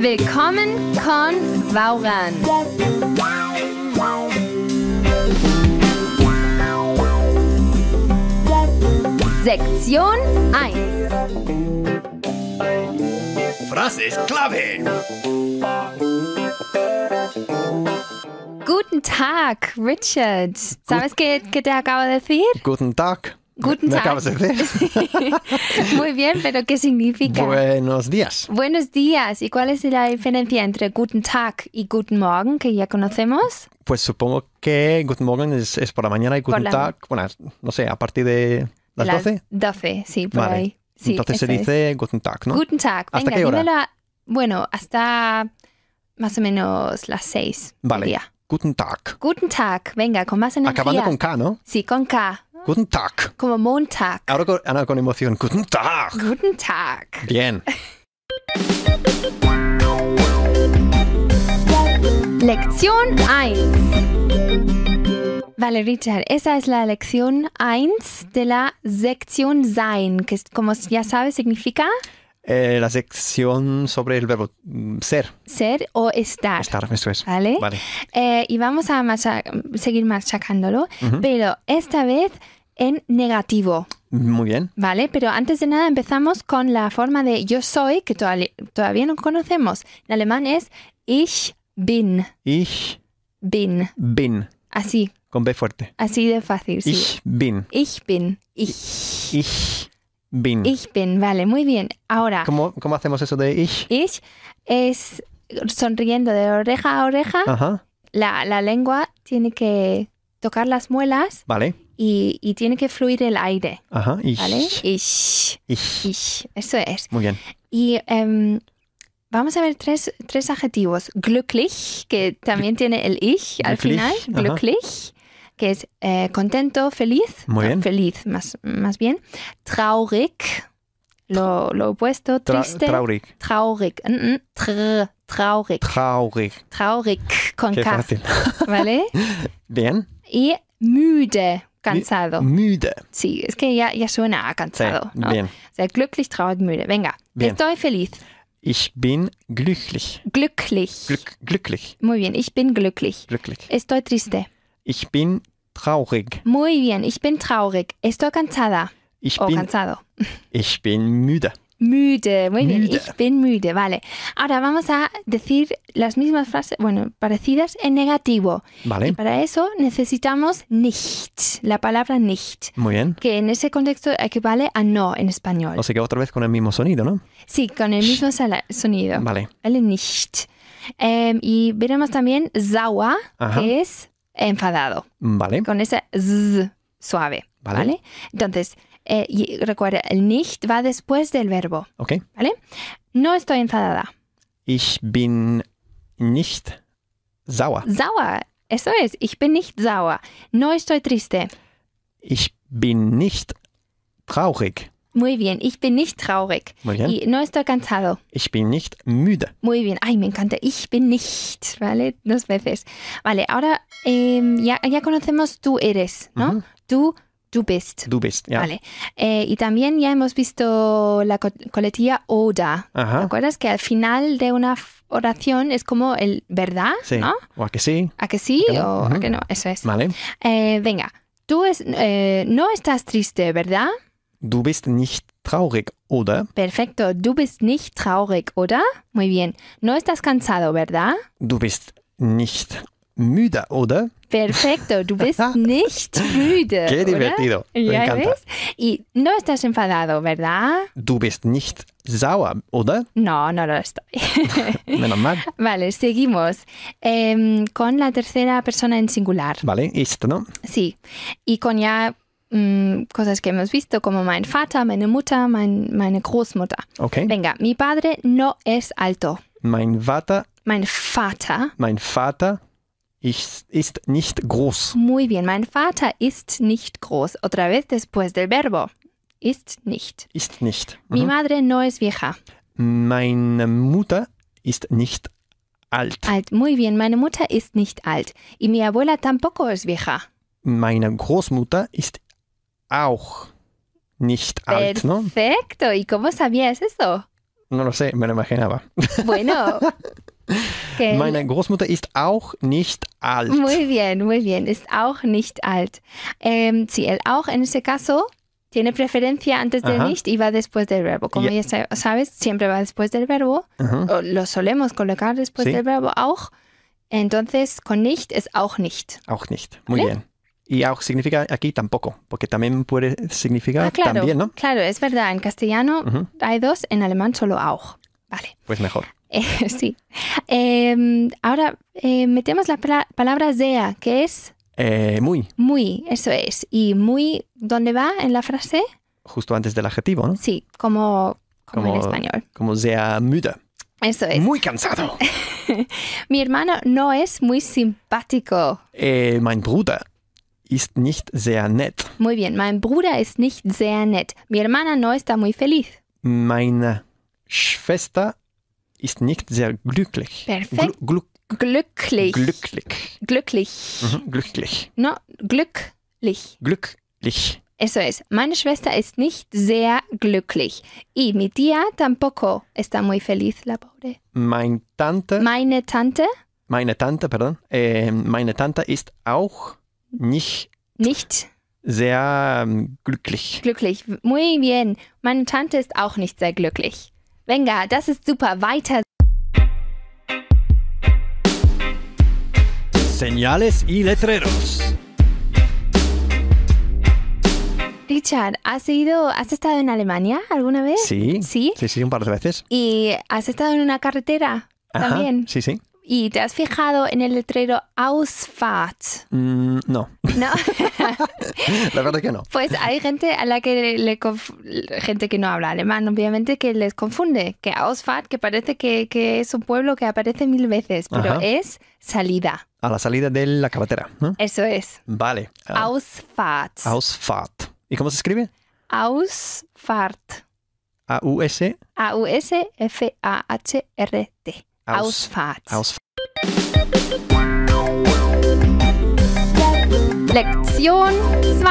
Willkommen con Vauran. Sektion 1 Frases clave. Guten Tag, Richard. ¿Sabes qué, qué te acabo de decir? Guten Tag. Guten Tag. acabas de hacer? Muy bien, pero ¿qué significa? Buenos días. Buenos días. ¿Y cuál es la diferencia entre Guten Tag y Guten Morgen, que ya conocemos? Pues supongo que Guten Morgen es, por la mañana y Guten Tag, bueno, no sé, a partir de las, las 12. 12, sí, por ahí. Sí, Entonces se dice Guten Tag, ¿no? Guten Tag. ¿Hasta qué hora? bueno, hasta más o menos las 6. Vale. Día. Guten Tag. Guten Tag. Venga, con más energía. Acabando con K, ¿no? Sí, con K. Guten Tag. Como Montag. Ahora con, Ana con emoción. Guten Tag. Guten Tag. Bien. Lección 1. Vale, Richard, esa es la lección 1 de la sección Sein, que como ya sabes significa... Eh, la sección sobre el verbo mm, ser. Ser o estar. Estar, eso es. ¿Vale? Eh, y vamos a seguir machacándolo, pero esta vez en negativo. Muy bien. Vale, pero antes de nada empezamos con la forma de yo soy, que todavía no conocemos. En alemán es ich bin. Ich bin. Bin. Así. Con B fuerte. Así de fácil. Ich bin. Ich bin. Ich. Ich bin. Ich bin, vale, muy bien. Ahora. ¿Cómo, hacemos eso de ich? Ich es sonriendo de oreja a oreja. Ajá. La, lengua tiene que tocar las muelas. Vale. Y, tiene que fluir el aire. Ajá, ich. ¿Vale? Ich. Ich. Eso es. Muy bien. Y em, vamos a ver tres, tres adjetivos. Glücklich, que también tiene el ich al final. Glücklich que es eh, contento, feliz, Muy bien. feliz más, más bien, traurig, lo, lo opuesto, triste, traurig, traurig, mm, mm, traurig, traurig, traurig con Qué fácil. ¿vale? bien. Y müde, cansado. Müde. Sí, es que ya, ya suena a cansado. Sí, Bien. O sea, glücklich, traurig, müde. Venga, estoy feliz. Ich bin glücklich. Glücklich. glücklich. Muy bien, ich bin glücklich. Glücklich. Estoy triste. Ich bin traurig. Muy bien, ich bin traurig. Estoy cansada. Ich o bin, cansado. Ich bin müde. Müde, muy bien. Ich bin müde, vale. Ahora vamos a decir las mismas frases, bueno, parecidas en negativo. Vale. Y para eso necesitamos nicht, la palabra nicht. Muy bien. Que en ese contexto equivale a no en español. O sea que otra vez con el mismo sonido, ¿no? Sí, con el mismo sonido. Vale. Vale, nicht. Em, y veremos también Zawa, que es enfadado. Vale. Con ese z suave. Vale. Entonces, eh, y recuerda, el nicht va después del verbo. Ok. ¿Vale? No estoy enfadada. Ich bin nicht sauer. Sauer. Eso es. Ich bin nicht sauer. No estoy triste. Ich bin nicht traurig. Muy bien, ich bin nicht traurig. Muy bien. Y no estoy cansado. Ich bin nicht müde. Muy bien, ay, me encanta. Ich bin nicht, ¿vale? Dos veces. Vale, ahora eh, ya, ya, conocemos tú eres, ¿no? Tú, Tú, bist. Tú bist, ya. Vale. Eh, y también ya hemos visto la coletilla ODA. Ajá. ¿Te acuerdas que al final de una oración es como el verdad, sí. ¿no? O a que sí. A que sí o a que no, eso es. Vale. Eh, venga, tú es, eh, no estás triste, ¿verdad? Du bist nicht traurig, ¿oder? Perfecto. Du bist nicht traurig, ¿oder? Muy bien. No estás cansado, ¿verdad? Du bist nicht müde, ¿oder? Perfecto, du bist nicht müde. Qué divertido. Me encanta. Y no estás enfadado, ¿verdad? Du bist nicht sauer, ¿oder? No, no lo estoy. Menos mal. Vale, seguimos eh, con la tercera persona en singular. Vale, esto, ¿no? Sí. Y con ya Mm, cosas que hemos visto, como mein Vater, meine Mutter, mein, meine Großmutter. Okay. Venga, mi padre no es alto. Mein Vater. Mein Vater. Mein Vater ist, ist nicht groß. Muy bien, mein Vater ist nicht groß. Otra vez después del verbo. Ist nicht. Ist nicht. Mhm. Mi madre no es vieja. Meine Mutter ist nicht alt. Alt, muy bien. Meine Mutter ist nicht alt. Y mi abuela tampoco es vieja. Meine Großmutter ist auch nicht alt, ¿no? Perfecto. ¿Y cómo sabías eso? No lo sé, me lo imaginaba. Bueno. Okay. Meine Großmutter ist auch nicht alt. Muy bien, muy bien. es auch nicht alt. Em, si el auch en ese caso tiene preferencia antes del nicht y va después del verbo. Como ya sabes, siempre va después del verbo. lo solemos colocar después del verbo auch. Entonces, con nicht es auch nicht. Auch nicht. Muy bien. Y significa aquí tampoco, porque también puede significar ah, también, ¿no? Claro, es verdad. En castellano hay dos, en alemán solo auch. Vale. Pues mejor. Eh, sí. Em, ahora eh, metemos la palabra sea, que es... Eh, muy. Muy, eso es. ¿Y muy dónde va en la frase? Justo antes del adjetivo, ¿no? Sí, como, en español. Como sea müde. Eso es. Muy cansado. Mi hermano no es muy simpático. mein Bruder ist nicht sehr nett. Muy bien, mein Bruder ist nicht sehr nett. Mi hermana no está muy feliz. Meine Schwester ist nicht sehr glücklich. Perfekt. Gl gl glücklich. Glücklich. Glücklich. Mhm, glücklich. No, glücklich. Glücklich. Eso es. Meine Schwester ist nicht sehr glücklich. Y mi tía tampoco está muy feliz, la pobre. Mein Tante. Meine Tante. Meine Tante, perdón. Äh, meine Tante ist auch nicht, nicht sehr ähm, glücklich. Glücklich. Muy bien. Meine Tante ist auch nicht sehr glücklich. Venga, das ist super. Weiter. Señales y letreros. Richard, ¿has ido, has estado en Alemania alguna vez? Sí. Sí. Sí, sí, un par de veces. ¿Y has estado en una carretera Ajá, también? Sí, sí. ¿Y te has fijado en el letrero Ausfahrt? Mm, no. la verdad que no. Pues hay gente a la que le gente que no habla alemán, obviamente, que les confunde. Que Ausfahrt, que parece que, es un pueblo que aparece mil veces, pero es salida. A la salida de la carretera. Eso es. Vale. Ah. Ausfahrt. Ausfahrt. ¿Y cómo se escribe? Ausfahrt. A-U-S. A-U-S-F-A-H-R-T. Ausfahrt. Ausfahrt. Lección 2.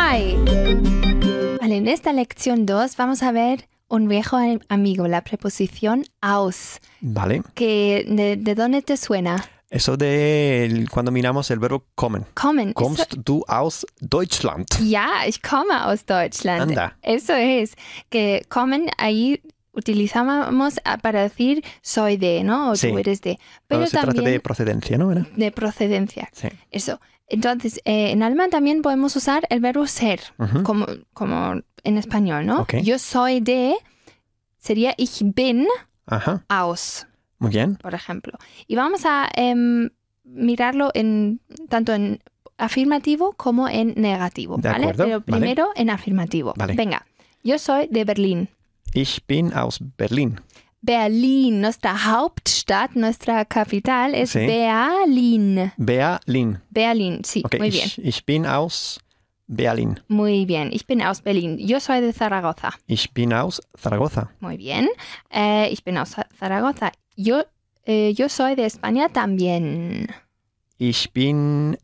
Vale, en esta lección 2 vamos a ver un viejo amigo, la preposición aus. Vale. Que, de, dónde te suena? Eso de cuando miramos el verbo kommen. Kommen. ¿Kommst du aus Deutschland? Ja, ich komme aus Deutschland. Anda. Eso es. Que kommen ahí utilizábamos ah, para decir soy de, ¿no? O tú eres de. Pero también... se trata de procedencia, ¿no? De procedencia. Sí. Eso. Entonces, eh, en alemán también podemos usar el verbo ser, como, como en español, ¿no? Yo soy de, sería ich bin aus. Muy bien. Por ejemplo. Y vamos a em, mirarlo en tanto en afirmativo como en negativo, de ¿vale? Pero primero en afirmativo. Venga, yo soy de Berlín. Ich bin aus Berlin. Berlin, nuestra Hauptstadt, nuestra capital es Berlin. Berlin. Berlin, sí, muy bien. Ich, bin aus Berlin. Muy bien, ich bin aus Berlin. Yo soy de Zaragoza. Ich bin aus Zaragoza. Muy bien, eh, ich bin aus Zaragoza. Yo, eh, yo soy de España también. Ich bin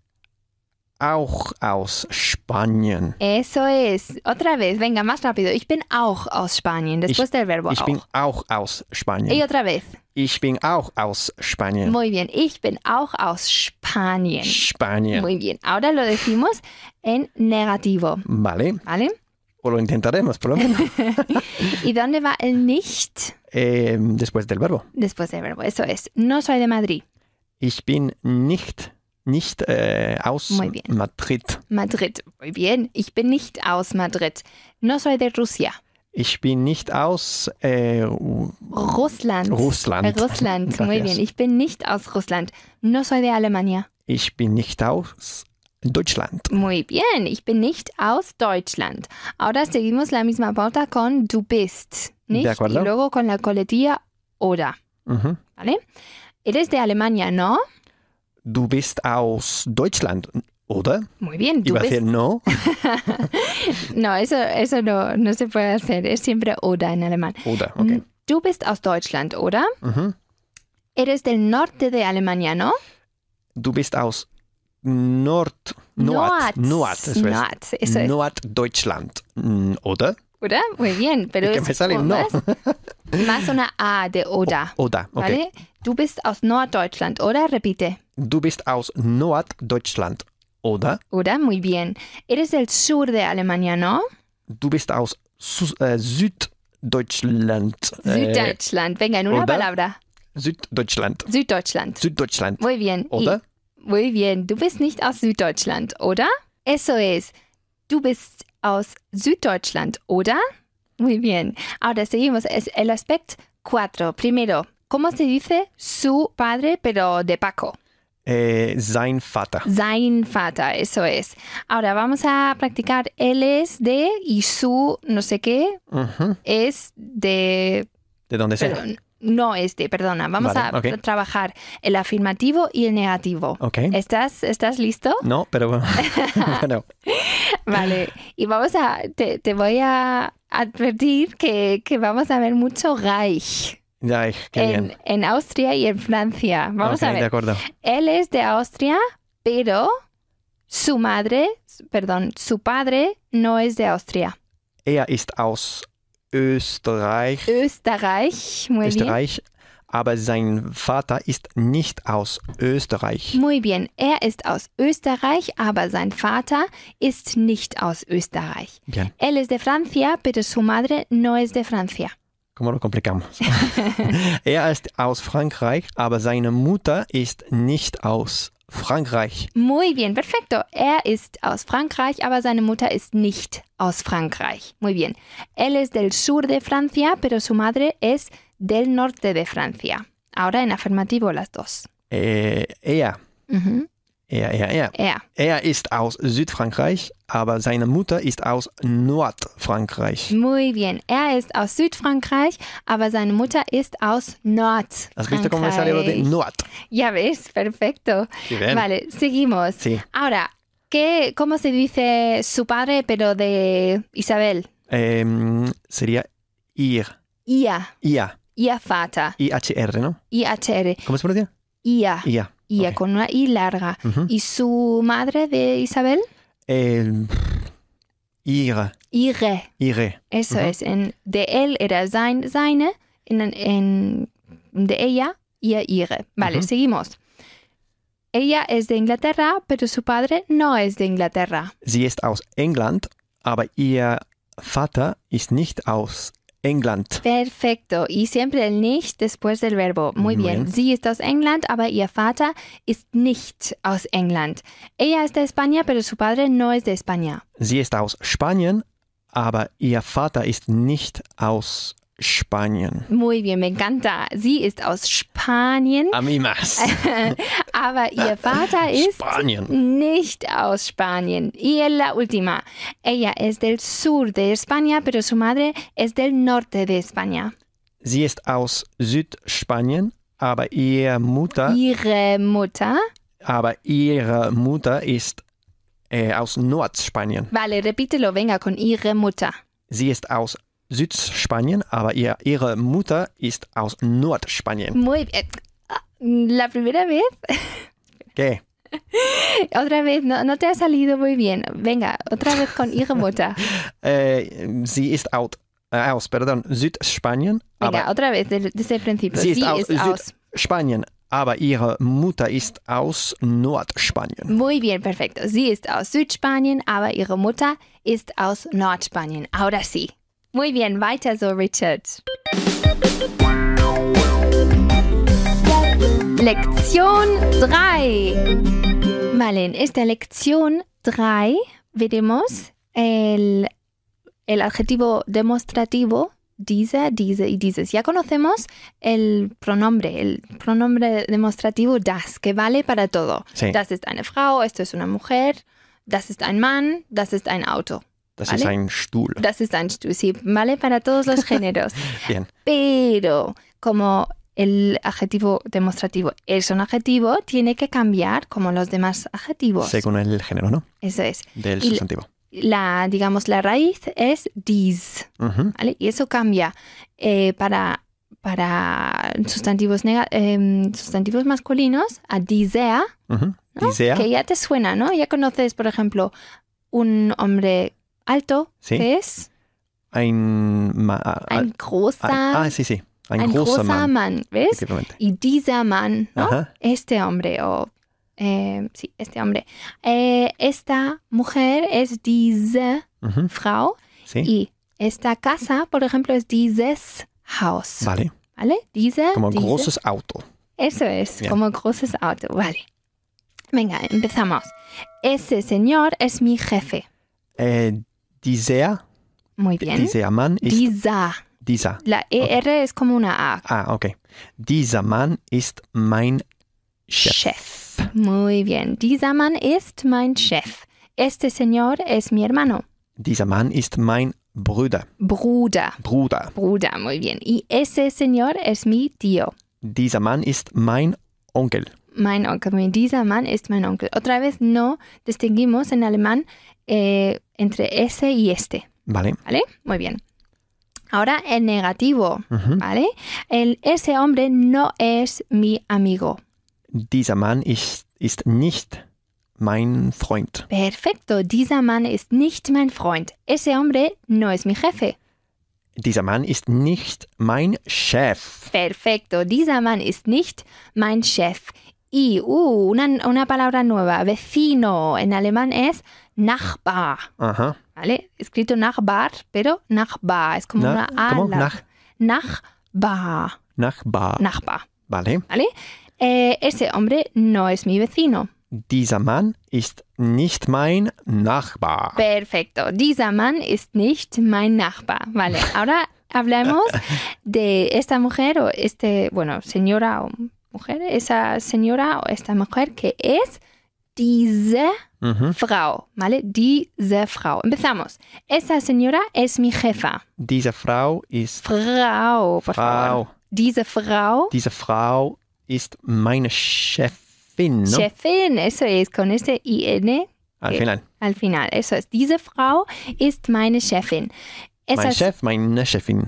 auch aus Spanien. Eso es. Otra vez. Venga, más rápido. Ich bin auch aus Spanien. Después ich, del verbo ich auch. bin auch aus Spanien. Y otra vez. Ich bin auch aus Spanien. Muy bien. Ich bin auch aus Spanien. Spanien. Muy bien. Ahora lo decimos en negativo. Vale. Vale. O lo intentaremos, por lo menos. ¿Y dónde va el nicht? Eh, después del verbo. Después del verbo, eso es. No soy de Madrid. Ich bin nicht nicht äh, aus Madrid. Madrid, muy bien. Ich bin nicht aus Madrid. No soy de Rusia. Ich bin nicht aus äh, Russland. Russland. Russland, muy bien. Ich bin nicht aus Russland. No soy de Alemania. Ich bin nicht aus Deutschland. Muy bien. Ich bin nicht aus Deutschland. Ahora seguimos la misma pauta con du bist. Nicht? De acuerdo. Y luego con la coletilla oder. Uh -huh. ¿Vale? Eres de Alemania, ¿no? du bist aus Deutschland, ¿Oder? Muy bien. ¿tú Iba a decir no. no, eso, eso no, no, se puede hacer. Es siempre Oda en alemán. Oda, ok. Mm, du bist aus Deutschland, ¿oder? Eres del norte de Alemania, ¿no? Du bist aus Nord. Noat. Nord, eso es. Deutschland, mm, ¿oder? ¿Oder? Muy bien, pero es que me sale no. más, una A de Oda. Oda, okay. ¿vale? Du bist aus Norddeutschland, ¿oder? Repite. Du bist aus Norddeutschland, oder? Oder, muy bien. Eres del sur de Alemania, ¿no? Du bist aus äh, Süddeutschland. Äh, Süddeutschland, venga, en una palabra. Süddeutschland. Süddeutschland. Süddeutschland. Muy bien. Oder? muy bien. Du bist nicht aus Süddeutschland, oder? Eso es. Du bist aus Süddeutschland, oder? Muy bien. Ahora seguimos. Es el aspecto 4. Primero, ¿cómo se dice su padre, pero de Paco? Eh, Zain Fata. eso es. Ahora vamos a practicar él es de y su no sé qué es de... De dónde sea. no es de, perdona. Vamos a trabajar el afirmativo y el negativo. ¿Estás, listo? No, pero bueno. Vale, y vamos a... Te, voy a advertir que, vamos a ver mucho Reich. Ya, es que en, bien. en Austria y en Francia. Vamos okay, a ver. De acuerdo. Él es de Austria, pero su madre, perdón, su padre no es de Austria. Er ist aus Österreich. Österreich, muy Österreich, bien. Aber sein Vater ist nicht aus Österreich. Muy bien, er ist aus Österreich, aber sein Vater ist nicht aus Österreich. Bien. Él es de Francia, pero su madre no es de Francia. cómo lo complicamos. er ist aus Frankreich, aber seine Mutter ist nicht aus Frankreich. Muy bien, perfecto. Er ist aus Frankreich, aber seine Mutter ist nicht aus Frankreich. Muy bien. Él es del sur de Francia, pero su madre es del norte de Francia. Ahora en afirmativo las dos. Eh, ella. Uh Er, er, er. Er. Er ist aus Südfrankreich, aber seine Mutter ist aus Nordfrankreich. Muy bien. Er ist aus Südfrankreich, aber seine Mutter ist aus Nordfrankreich. ¿Has visto cómo me sale lo de Nord? Ya ves, perfecto. Sí, vale, seguimos. Sí. Ahora, ¿qué, ¿cómo se dice su padre, pero de Isabel? Eh, sería ir. Ia. Ia. Ia I-H-R, r ¿no? I-H-R. r ¿Cómo se pronuncia? Ia. Ia. y con una I larga. ¿Y su madre de Isabel? El... Ire. Eso es. En, de él era sein, seine, en, de ella, ihr, ihre. Vale, seguimos. Ella es de Inglaterra, pero su padre no es de Inglaterra. Sie ist aus England, aber ihr Vater ist nicht aus England. Perfecto. Y siempre el nicht después del verbo. Muy bien. Sie ist aus England, aber ihr Vater ist nicht aus England. Ella es de España, pero su padre no es de España. Sie ist aus Spanien, aber ihr Vater ist nicht aus Spanien. Muy bien, me encanta. Sie ist aus Spanien. Amimas. Aber ihr Vater ist Spanien. nicht aus Spanien. Y la última. Ella es del sur de España, pero su madre es del norte de España. Sie ist aus Südspanien, aber ihre Mutter. Ihre Mutter. Aber ihre Mutter ist äh, aus Nordspanien. Vale, repítelo, venga, con ihre Mutter. Sie ist aus Südspanien, aber ihr, ihre Mutter ist aus Nordspanien. Muy bien. Ah, la primera vez. ¿Qué? Otra vez, no, no te ha salido muy bien. Venga, otra vez con ihre Mutter. Eh, sie ist out, äh, aus, perdón, Südspanien. Venga, aber otra vez, desde el principio. Sie, sie ist, aus, Südspanien, aber ihre Mutter ist aus Nordspanien. Muy bien, perfecto. Sie ist aus Südspanien, aber ihre Mutter ist aus Nordspanien. Ahora sí. Muy bien, weiter so, Richard. ¡Lección 3. Vale, en esta lección 3 veremos el, el adjetivo demostrativo diese, diese y dieses. Ya conocemos el pronombre, el pronombre demostrativo das, que vale para todo. Das ist eine Frau, esto es una mujer, das ist ein Mann, das ist ein Auto. Das ist ein Stuhl. Das ist ein Stuhl, sí, ¿vale? Para todos los géneros. Bien. Pero como el adjetivo demostrativo es un adjetivo, tiene que cambiar como los demás adjetivos. Según el género, ¿no? Eso es. Del sustantivo. La, digamos, la raíz es dies, Y eso cambia eh, para, para sustantivos, em, sustantivos masculinos a disea, que ya te suena, ¿no? Ya conoces, por ejemplo, un hombre alto es. Ein, ein großer. ah, sí, sí. Ein, ein großer, Mann. ¿Ves? Y dieser Mann, ¿no? Este hombre, o. eh, sí, este hombre. Eh, esta mujer es diese Frau. Sí. Y esta casa, por ejemplo, es dieses Haus. Vale. ¿Vale? Diese. Como diese. großes Auto. Eso es, Como como großes Auto. Vale. Venga, empezamos. Ese señor es mi jefe. Eh, Dizea. Muy bien. Dizeaman ist. Disa. Disa. La ER es como una A. Ah, ok. Dieser Mann ist mein Chef. Muy bien. Dieser Mann ist mein Chef. Este señor es mi hermano. Dieser Mann ist mein Bruder. Bruder. Bruder. Bruder, muy bien. Y ese señor es mi tío. Dieser Mann ist mein Onkel. Mein Onkel. Dieser Mann ist mein Onkel. Otra vez no distinguimos en alemán eh, entre ese y este. Vale. ¿Vale? Muy bien. Ahora el negativo, ¿vale? El, ese hombre no es mi amigo. Dieser Mann ist, ist nicht mein Freund. Perfecto. Dieser Mann ist nicht mein Freund. Ese hombre no es mi jefe. Dieser Mann ist nicht mein Chef. Perfecto. Dieser Mann ist nicht mein Chef. Y uh, una, palabra nueva, vecino, en alemán es Nachbar. ¿Vale? Escrito Nachbar, pero Nachbar. Es como una A. Nach Nachbar. Nachbar. Nachbar. Vale. ¿Vale? Eh, ese hombre no es mi vecino. Dieser Mann ist nicht mein Nachbar. Perfecto. Dieser Mann ist nicht mein Nachbar. Vale. Ahora hablemos de esta mujer o este, bueno, señora mujer, esa señora o esta mujer que es diese Frau, ¿vale? Diese Frau. Empezamos. Esa señora es mi jefa. Diese Frau ist Frau, por Frau. Favor. Diese Frau. Diese Frau ist meine Chefin, Chefin, eso es con ese IN. Al final. Al final, eso es. Diese Frau ist meine Chefin. Esa chef, meine Chefin.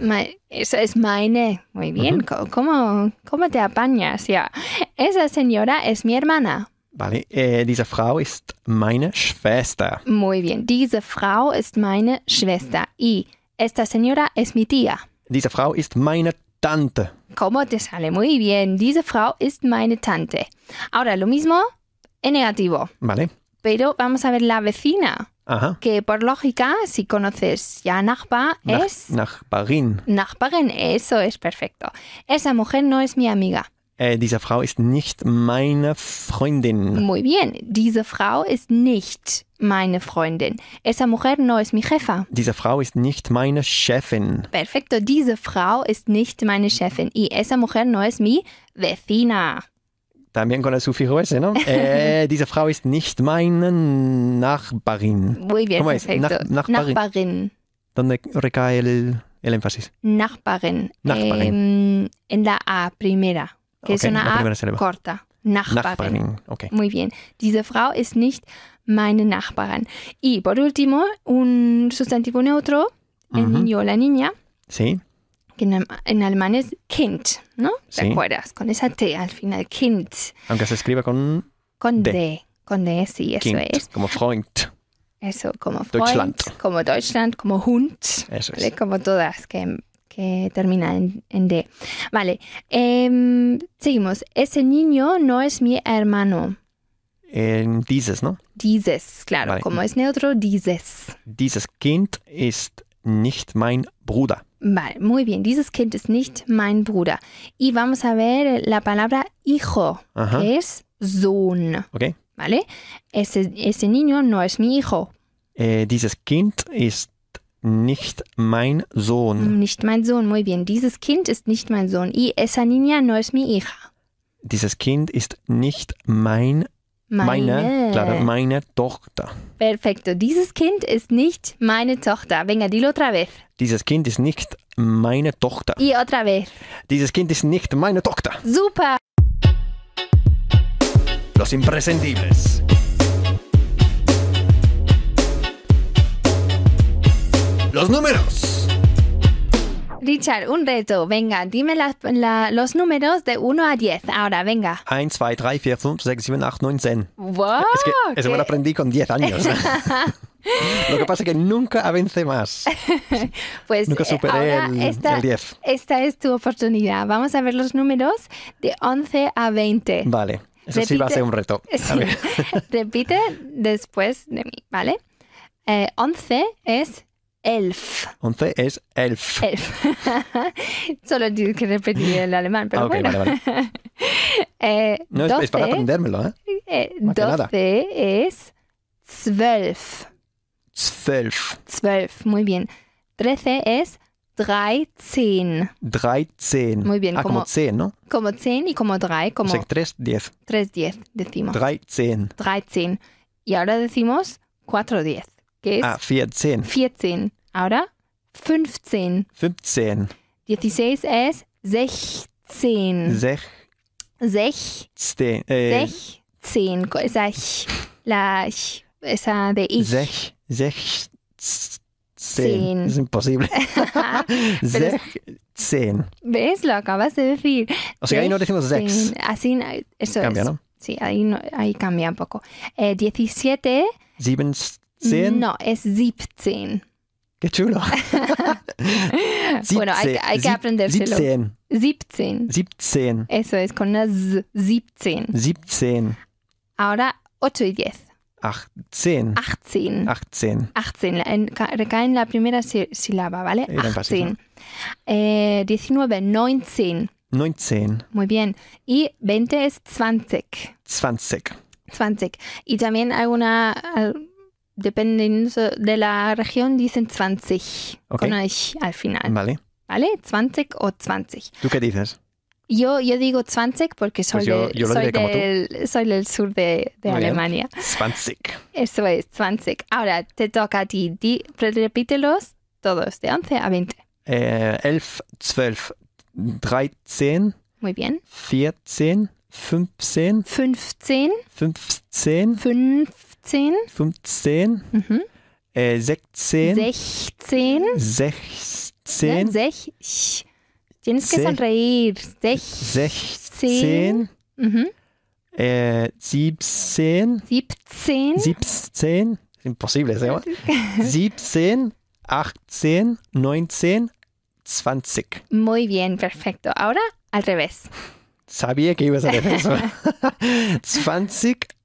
esa es meine. Muy bien. ¿Cómo, ¿Cómo, te apañas? Ya. Esa señora es mi hermana. Vale. Eh, diese Frau ist meine Schwester. Muy bien. Diese Frau ist meine Schwester. Y esta señora es mi tía. Diese Frau ist meine Tante. ¿Cómo te sale? Muy bien. Diese Frau ist meine Tante. Ahora, lo mismo en negativo. Vale. Pero vamos a ver la vecina. Ajá. Que por lógica, si conoces ya Nachbar, Nach es. Nachbarin. Nachbarin, eso es perfecto. Esa mujer no es mi amiga. Äh, diese Frau ist nicht meine Freundin. Muy bien. Diese Frau ist nicht meine Freundin. Esa mujer no es mi jefa. Diese Frau ist nicht meine Chefin. Perfecto. Diese Frau ist nicht meine Chefin. Y esa mujer no es mi vecina. También con el sufijo ese, ¿no? Eh, diese Frau ist nicht meine Nachbarin. Muy bien, ¿Cómo es? Nach Nachbarin. Nachbarin. ¿Dónde recae el, el énfasis? Nachbarin. Nachbarin. Eh, en la A primera, que okay, es una A selber. corta. Nachbarin. Nachbarin. Okay. Muy bien. Diese Frau ist nicht meine Nachbarin. Y por último, un sustantivo neutro, el uh -huh. niño o la niña. Sí. en, alemán es Kind, ¿no? ¿Te acuerdas? Con esa T al final, Kind. Aunque se escriba con... Con D. Con D, sí, eso es. Como Freund. Eso, como Freund, Deutschland. como Deutschland, como Hund, eso es. como todas que, que terminan en, D. Vale, em, seguimos. Ese niño no es mi hermano. En dices, ¿no? Dieses, claro. Como es neutro, dieses. Dieses Kind ist nicht mein Bruder. Vale, muy bien. Dieses Kind ist nicht mein Bruder. Y vamos a ver la palabra hijo, Ajá. que es Sohn. Okay. Vale? Ese, ese niño no es mi hijo. Äh, dieses Kind ist nicht mein Sohn. Nicht mein Sohn, muy bien. Dieses Kind ist nicht mein Sohn. Y esa niña no es mi hija. Dieses Kind ist nicht mein meine. meine, Clara, meine Tochter. Perfekto. Dieses Kind ist nicht meine Tochter. Venga, dilo otra vez. Dieses Kind ist nicht meine Tochter. Y otra vez. Dieses Kind ist nicht meine Tochter. Super. Los imprescindibles. Los números. Richard, un reto. Venga, dime la, los números de 1 a 10. Ahora, venga. 1, 2, 3, 4, 5, 6, 7, 8, 9, 10. ¡Wow! Es que eso me lo aprendí con 10 años. Lo que pasa es que nunca avance más. pues nunca superé el, 10. Esta es tu oportunidad. Vamos a ver los números de 11 a 20. Vale, eso sí va a ser un reto. A ver. Repite después de mí, ¿vale? Eh, 11 es 11. 11 es 11. 11. Solo tienes que repetir el alemán, pero ah, bueno. Vale, vale. Eh, no, es, para aprendérmelo, ¿eh? 12 eh, es 12. 12. 12. muy bien. 13 es 13. 13. Muy bien. Ah, como, 10, ¿no? Como 10 y como 3. Como o sea, 3, 10. 3, 10, decimos. 13. 13. Y ahora decimos 4, 10. Que es ah, 14. 14. Ahora 15. 15. 16 es 16. Sech. Sech. 16. eh. Esa la esa de ich. Sech. Sech. Zehn. Es imposible. sech. Zehn. ¿Ves? Lo acabas de decir. O sea, ahí no decimos sex. Así, eso cambia, es. ¿no? Sí, ahí, ahí cambia un poco. Eh, 17. 17. no, es 17 chulo. bueno, hay, hay que aprendérselo. 17. 17. 17. Eso es, con una Z. 17. 17. Ahora 8 y 10. 18. 18. 18. 18. En, recae en la primera sílaba, ¿vale? 18. Eh, 19, 19. 19. Muy bien. Y 20 es 20. 20. 20. Y también alguna, dependiendo de la región, dicen 20 con ich al final. Vale. ¿Vale? 20 o 20. ¿Tú qué dices? Yo, yo digo 20 porque pues soy, soy, del, soy, del, sur de, de Alemania. 20. Eso es, 20. Ahora te toca a ti. repítelos todos, de 11 a 20. Eh, 11, 12, 13. Muy bien. 14, 15. 15. 15. 15 15. 15. Mhm. Äh, 16. 16. 16. 16. Tienes que sonreír. 16. Mhm. Äh, 17. 17. 17. Impossible, ¿sí? 17, 18, 19, 20. Muy bien, perfecto. Ahora al revés. Sabía que ibas a hacer eso. 20,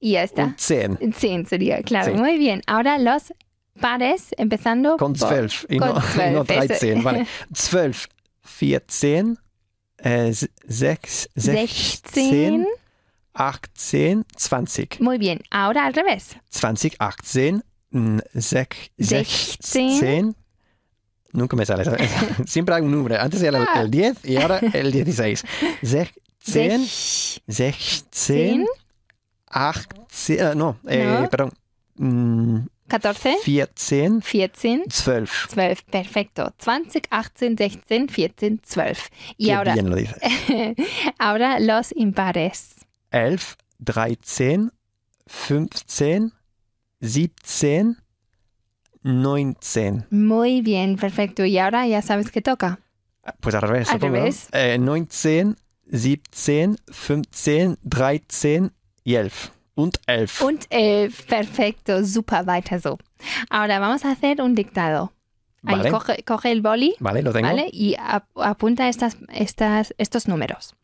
Y ya está. 10, 10, sería, claro. Muy bien. Ahora los pares, empezando con 12 con 13. Vale. 14, eh, 16, 16, 18, 20. Muy bien. Ahora al revés. 20, 18, 16, 16 Nunca me sale. Siempre hay un número. Antes era el 10 ah. y ahora el 16. 16. 16. 18, äh, no, eh, no. perdón. Mm, 14? 14. 14. 12. 12, perfecto. 20, 18, 16, 14, 12. Y Qué ahora, bien lo dices. ahora los impares. 11, 13, 15, 17, 19. Muy bien, perfecto. Y ahora ya sabes qué toca. Ah, pues al revés. Al revés. Eh, 19, 17, 15, 13, elf. Und elf. Und elf, perfecto, super, weiter so. Ahora vamos a hacer un dictado. Ahí coge, el boli. Vale, Y apunta estos números.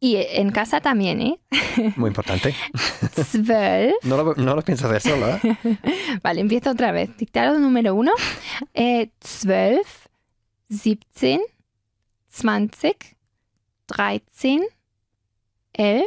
Y en casa también, ¿eh? Muy importante. 12. No lo, no piensas hacer solo, ¿eh? Vale, empiezo otra vez. Dictado número uno. 12, 17, 20, 13, 11,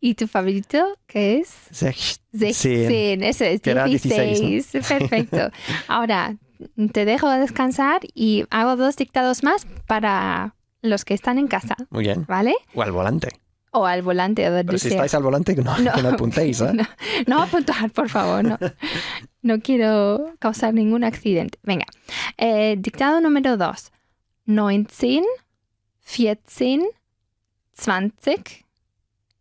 ¿Y tu favorito qué es? Sí, eso es, que 16. Perfecto. Ahora, te dejo descansar y hago dos dictados más para los que están en casa. Muy bien. ¿Vale? O al volante. O al volante. Pero si estáis al volante, no, que no apuntéis. ¿eh? No, apuntar, por favor. No. quiero causar ningún accidente. Venga. Eh, dictado número dos. 19, 14, 20,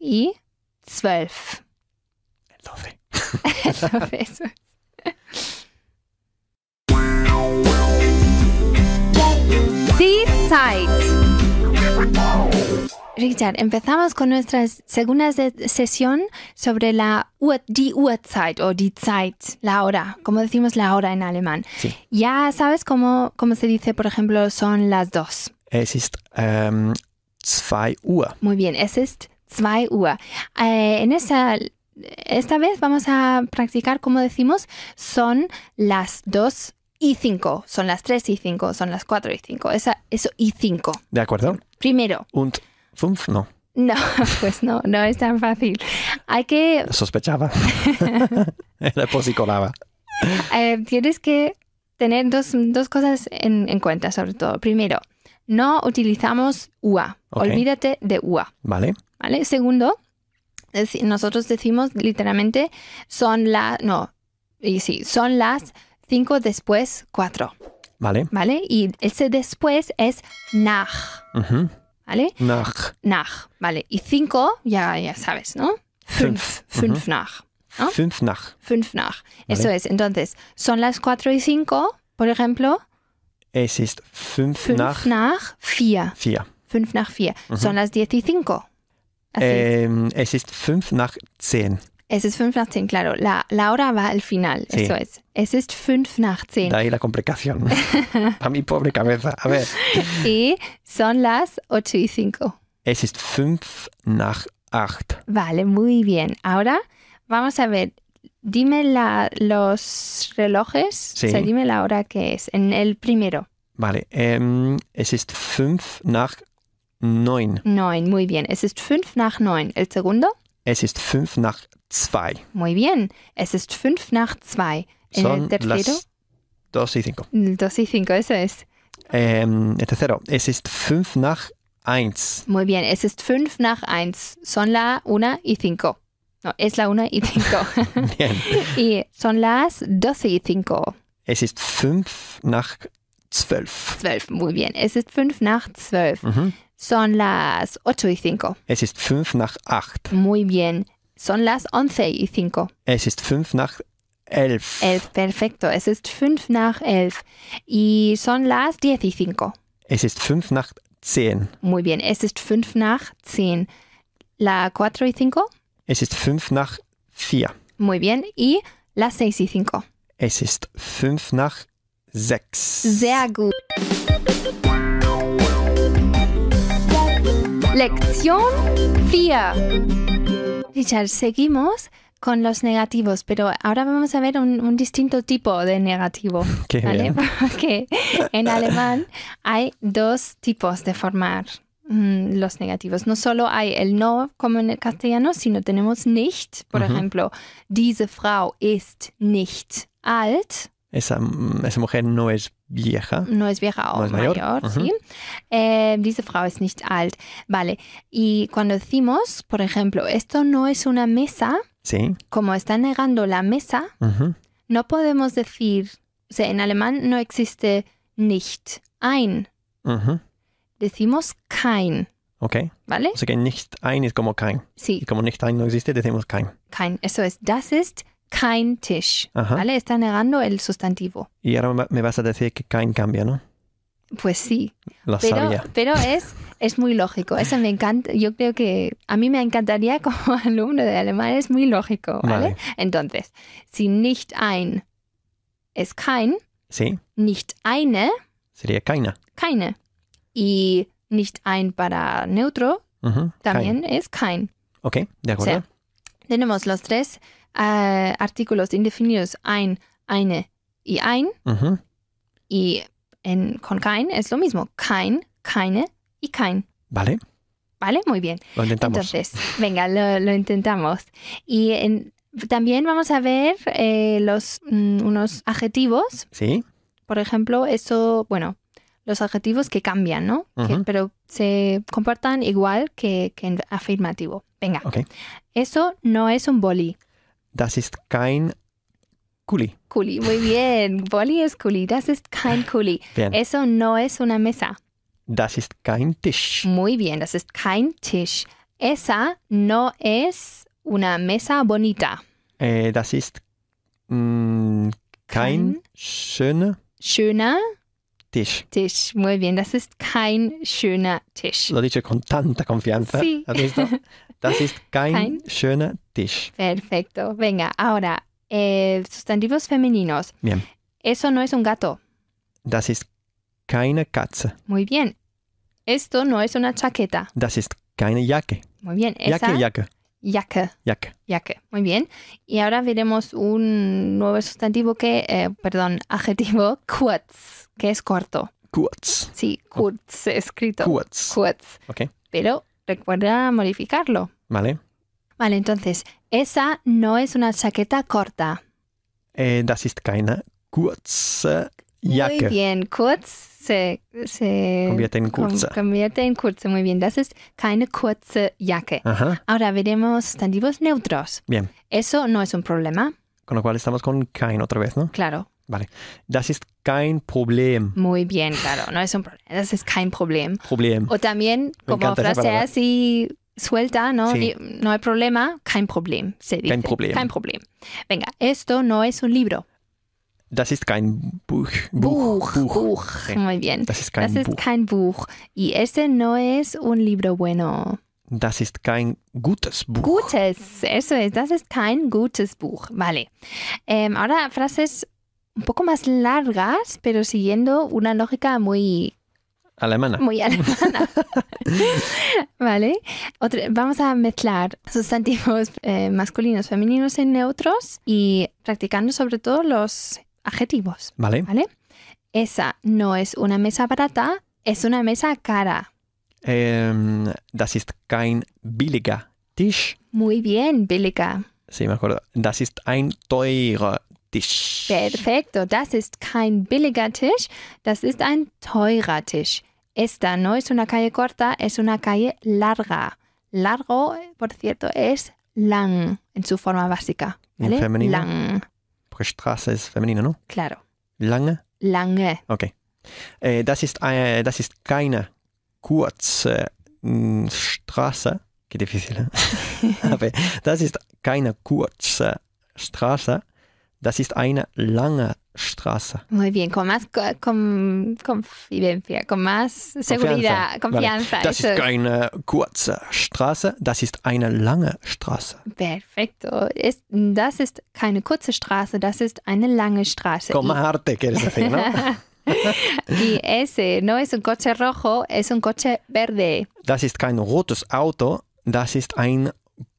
y 12. El 12. eso Richard, empezamos con nuestra segunda sesión sobre la die Uhrzeit o die Zeit, la hora, como decimos la hora en alemán. Sí. Ya sabes cómo, cómo se dice, por ejemplo, son las dos. Es ist ähm, zwei Uhr. Muy bien, es ist 2 Uhr. Eh, en esta vez vamos a practicar, como decimos, son las 2 y 5. Son las 3 y 5, son las 4 y 5. Esa, eso y 5. De acuerdo. Primero. Und fünf, no. No, pues no, no es tan fácil. Hay que. Sospechaba. Era posicolaba. Eh, tienes que tener dos, dos cosas en, en, cuenta, sobre todo. Primero, no utilizamos UA. Olvídate de UA. Vale. Vale. Segundo, nosotros decimos literalmente son las, no, y sí, son las cinco después cuatro. Vale. Vale. Y ese después es nach. ¿Vale? Nach. Nach. Vale. Y cinco, ya, ya sabes, ¿no? Fünf. Fünf, nach. Fünf nach. Fünf nach. Eso es. Entonces, son las cuatro y cinco, por ejemplo. Es ist fünf, nach. nach Vier. 5 nach 4. Son las 10 y 5. es 5 em, nach 10. Es 5 nach 10, claro. La, hora va al final, eso es. Es 5 nach 10. Da ahí la complicación. A mi pobre cabeza. A ver. Y son las 8 y 5. Es 5 nach 8. Vale, muy bien. Ahora vamos a ver. Dime los relojes. O sea, dime la hora que es. En el primero. Vale. Em, es 5 nach 8. Neun. Neun, muy bien. Es ist fünf nach neun. El segundo? Es ist fünf nach zwei. Muy bien. Es ist fünf nach zwei. Eh, son el tercero? Las dos y cinco. Mm, dos y cinco, eso es. Ähm, el tercero. Es ist fünf nach eins. Muy bien. Es ist fünf nach eins. Son la una y cinco. No, es la una y cinco. bien. Y son las doce y cinco. Es ist fünf nach zwölf. Zwölf, muy bien. Es ist fünf nach zwölf. Mhm. Son las ocho y cinco. Es ist fünf nach acht. Muy bien. Son las once y cinco. Es ist fünf nach elf. Elf, perfecto. Es ist fünf nach elf. Y son las diez y cinco. Es ist fünf nach zehn. Muy bien. Es ist fünf nach zehn. La cuatro y cinco. Es ist fünf nach vier. Muy bien. Y las seis y cinco. Es ist fünf nach sechs. Sehr gut. Lección 4. Richard, seguimos con los negativos, pero ahora vamos a ver un, distinto tipo de negativo. Qué en alemán hay dos tipos de formar mm, los negativos. No solo hay el no como en el castellano, sino tenemos nicht. Por ejemplo, diese Frau ist nicht alt. esa mm, mujer no es vieja. No es vieja o mayor, ¿sí? Eh, diese Frau es nicht alt. Vale. Y cuando decimos, por ejemplo, esto no es una mesa, sí. como está negando la mesa, no podemos decir, o sea, en alemán no existe nicht ein. Decimos kein. Ok. ¿Vale? O sea que nicht ein es como kein. Sí. Y como nicht ein no existe, decimos kein. Kein. Eso es. Das ist kein Tisch. ¿Vale? Está negando el sustantivo. Y ahora me vas a decir que kein cambia, ¿no? Pues sí. Lo pero, sabía. Pero es, es muy lógico. Eso me encanta. Yo creo que a mí me encantaría como alumno de alemán. Es muy lógico, ¿vale? Entonces, si nicht ein es kein. Nicht eine. Sería keine. Y nicht ein para neutro también es kein. Ok, de acuerdo. tenemos los tres eh, artículos indefinidos ein, eine y ein. Y en, con kein es lo mismo. Kein, keine y kein. Vale. Vale, muy bien. Lo intentamos. Entonces, venga, lo, intentamos. Y también vamos a ver eh, los, mm, unos adjetivos. Sí. Por ejemplo, eso, bueno, los adjetivos que cambian, ¿no? pero se comportan igual que, en afirmativo. Venga. Eso no es un boli. Das ist kein Kuli. Kuli, muy bien. Boli ist Kuli. Das ist kein Kuli. Bien. Eso no es una mesa. Das ist kein Tisch. Muy bien, das ist kein Tisch. Esa no es una mesa bonita. Äh, das ist mh, mm, kein, kein schöner. Schöner Tisch. Tisch, muy bien. Das ist kein schöner Tisch. Lo dice con tanta confianza. Sí. das ist kein, kein, schöner Tisch. Perfecto. Venga, ahora, eh, sustantivos femeninos. Bien. Eso no es un gato. Das ist keine Katze. Muy bien. Esto no es una chaqueta. Das ist keine Jacke. Muy bien. Esa... Jacke, Jacke. Jacke. Jacke. Jacke. Muy bien. Y ahora veremos un nuevo sustantivo que, eh, perdón, adjetivo, kurz, que es corto. Kurz. Sí, kurz, escrito. Kurz. Kurz. Ok. Pero recuerda modificarlo. Vale. Vale, entonces, esa no es una chaqueta corta. Eh, das ist keine kurze Jacke. Muy bien, kurz se, se convierte en kurze. Convierte en kurze, muy bien. Das ist keine kurze Jacke. Ajá. Ahora veremos sustantivos neutros. Bien. Eso no es un problema. Con lo cual estamos con kein otra vez, ¿no? Claro. Vale. Das ist kein Problem. Muy bien, claro. No es un problema. Das ist kein Problem. Problem. O también como frase así suelta, ¿no? Sí. No hay problema, kein Problem, se dice. Kein Problem. Kein problem. Venga, esto no es un libro. Das ist kein Buch. Buch. Muy bien. Das ist kein Buch. Y ese no es un libro bueno. Das ist kein gutes Buch. Gutes, eso es. Das ist kein gutes Buch. Vale. Em, ahora frases un poco más largas, pero siguiendo una lógica muy alemana. Muy alemana. vale. vamos a mezclar sustantivos eh, masculinos, femeninos y neutros y practicando sobre todo los adjetivos. Vale. Esa no es una mesa barata, es una mesa cara. Em, das ist kein billiger Tisch. Muy bien, billiger. Sí, me acuerdo. Das ist ein teurer Tisch. Perfecto. Das ist kein billiger Tisch, das ist ein teurer Tisch. Esta no es una calle corta, es una calle larga. Largo, por cierto, es lang en su forma básica. ¿vale? En femenino. Lang. Straße ist feminin, no? Claro. Lange? Lange. Okay. Äh, das, ist eh, eine, mm, ¿eh? das ist keine kurze Straße. Qué difícil. ¿eh? Aber das ist keine kurze Straße, das ist eine lange Straße. Muy bien, con más confidencia, con más seguridad, confianza. Das ist keine kurze Straße, das ist eine lange Straße. Perfecto. Es, das ist keine kurze Straße, das ist eine lange Straße. Con más arte quieres decir, ¿no? y ese no es un coche rojo, es un coche verde. Das ist kein rotes Auto, das ist ein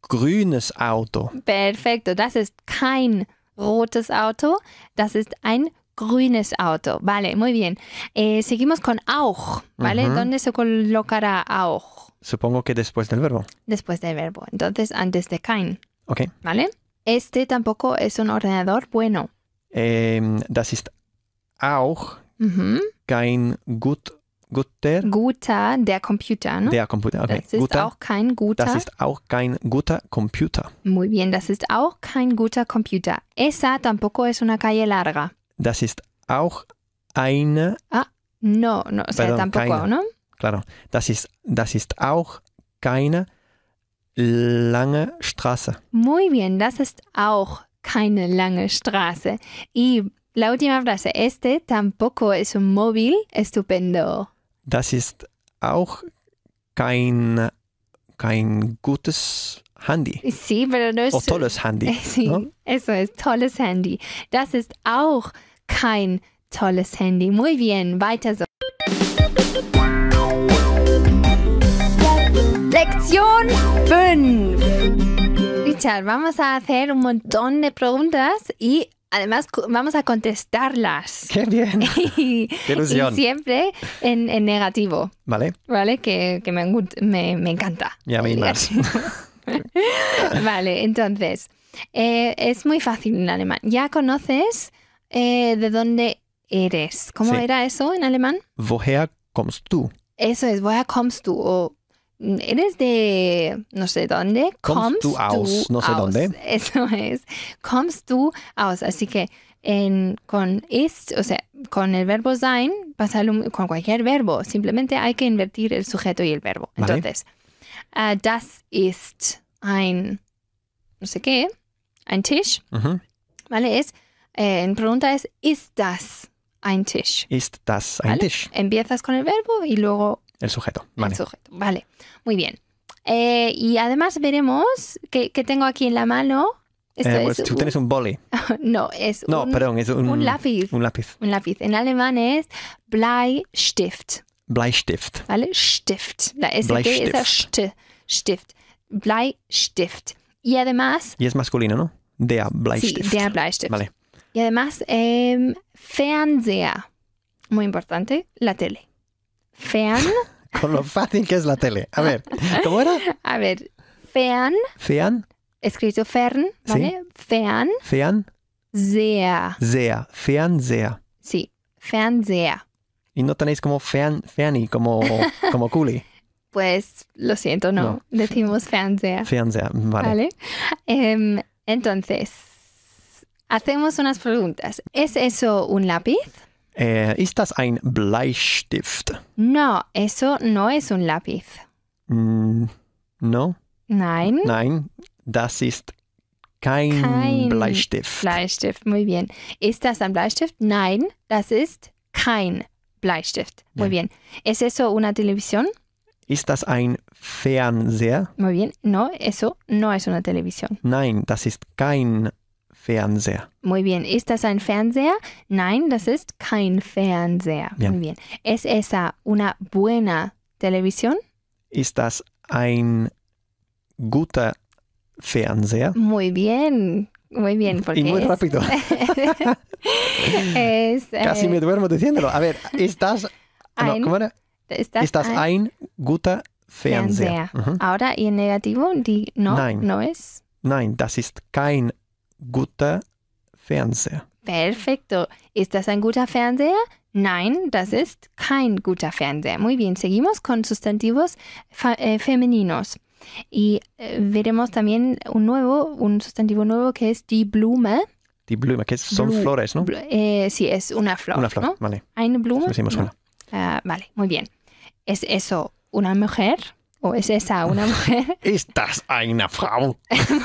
grünes Auto. Perfecto, das ist kein rotes rotes Auto, das ist ein grünes Auto. Vale, muy bien. Eh, seguimos con auch, ¿vale? ¿Dónde se colocará auch? Supongo que después del verbo. Después del verbo. Entonces, antes de kein. Ok. ¿Vale? Este tampoco es un ordenador bueno. Em, das ist auch kein gut guter. Guter, der Computer, ne? Der Computer, okay. Das ist guter, auch kein guter. Das ist auch kein guter Computer. Muy bien, das ist auch kein guter Computer. Esa tampoco es una calle larga. Das ist auch eine. Ah, no, no, o sea, perdón, tampoco, keine, ¿no? Claro, das ist, das ist auch keine lange Straße. Muy bien, das ist auch keine lange Straße. Y la última frase, este tampoco es un móvil estupendo das ist auch kein, kein gutes Handy. Sí, pero no es, o tolles Handy. Sí, no? Eso es, tolles Handy. Das ist auch kein tolles Handy. Muy bien, weiter so. Lektion 5. Richard, vamos a hacer un montón de preguntas y Además, vamos a contestarlas. ¡Qué bien! ¡Qué ilusión! siempre en, negativo. ¿Vale? ¿Vale? Que, me, encanta. Y a mí más. vale, entonces, eh, es muy fácil en alemán. Ya conoces eh, de dónde eres. ¿Cómo era eso en alemán? Woher kommst du? Eso es, woher kommst du o Mm, eres de no sé dónde, comes, tú aus, no sé dónde. Eso es, comes tú aus. Así que con ist, o sea, con el verbo sein, pasa con cualquier verbo, simplemente hay que invertir el sujeto y el verbo. Entonces, uh, das ist ein, no sé qué, ein Tisch, ¿vale? Es, eh, en pregunta es, ¿ist das ein Tisch? ein Tisch? Empiezas con el verbo y luego el sujeto. Vale. El sujeto. Vale. Muy bien. Eh, y además veremos que, tengo aquí en la mano. Eh, pues, tú tienes un boli. no, es no, un, perdón, es un, lápiz. Un lápiz. Un lápiz. En alemán es Bleistift. Bleistift. ¿Vale? Stift. La S Bleistift. es Stift. Bleistift. Y además. Y es masculino, ¿no? Der Bleistift. Sí, der Bleistift. Vale. Y además, eh, Fernseher. Muy importante, la tele. Fean. Con lo fácil que es la tele. A ver, ¿cómo era? A ver, Fean. Fean. Escrito Fern, ¿vale? Sí. Fean. Fean. Sehr. fean Fernseher. Sí, Fernseher. ¿Y no tenéis como fean, feani, como, como coolie? pues lo siento, no. Decimos Decimos Fernseher. Fernseher, vale. ¿Vale? Em, entonces, hacemos unas preguntas. ¿Es eso un lápiz? Äh, ist das ein Bleistift? No, eso no es un lápiz. Mm, no? Nein. Nein, das ist kein, kein Bleistift. Bleistift, muy bien. Ist das ein Bleistift? Nein, das ist kein Bleistift. Muy bien. ¿Es eso una televisión? Ist das ein Fernseher? Muy bien. No, eso no es una televisión. Nein, das ist kein Fernseher. Muy bien. ¿estás das ein Fernseher? Nein, das ist kein Fernseher. Bien. Muy bien. ¿Es esa una buena televisión? ¿Ist das ein guter Fernseher? Muy bien. Muy bien, porque. Y muy es... rápido. es, eh, Casi eh... me duermo diciéndolo. A ver, ¿estás. Ah, ein... No, ¿Cómo era? ¿Estás, ¿Estás ein... ein, guter Fernseher? Fernseher. Uh -huh. Ahora, y en negativo, die, no, Nein. no es. Nein, das ist kein guter Fernseher. Perfecto. estás das ein guter Fernseher? Nein, das ist kein guter Fernseher. Muy bien, seguimos con sustantivos eh, femeninos. Y eh, veremos también un nuevo, un sustantivo nuevo que es die Blume. Die Blume, que son flores, ¿no? Eh, sí, es una flor. Una flor, ¿no? vale. Eine Blume. Ah, vale, muy bien. Es eso, una mujer. ¿O oh, es esa una mujer? ¿Estás eine Frau?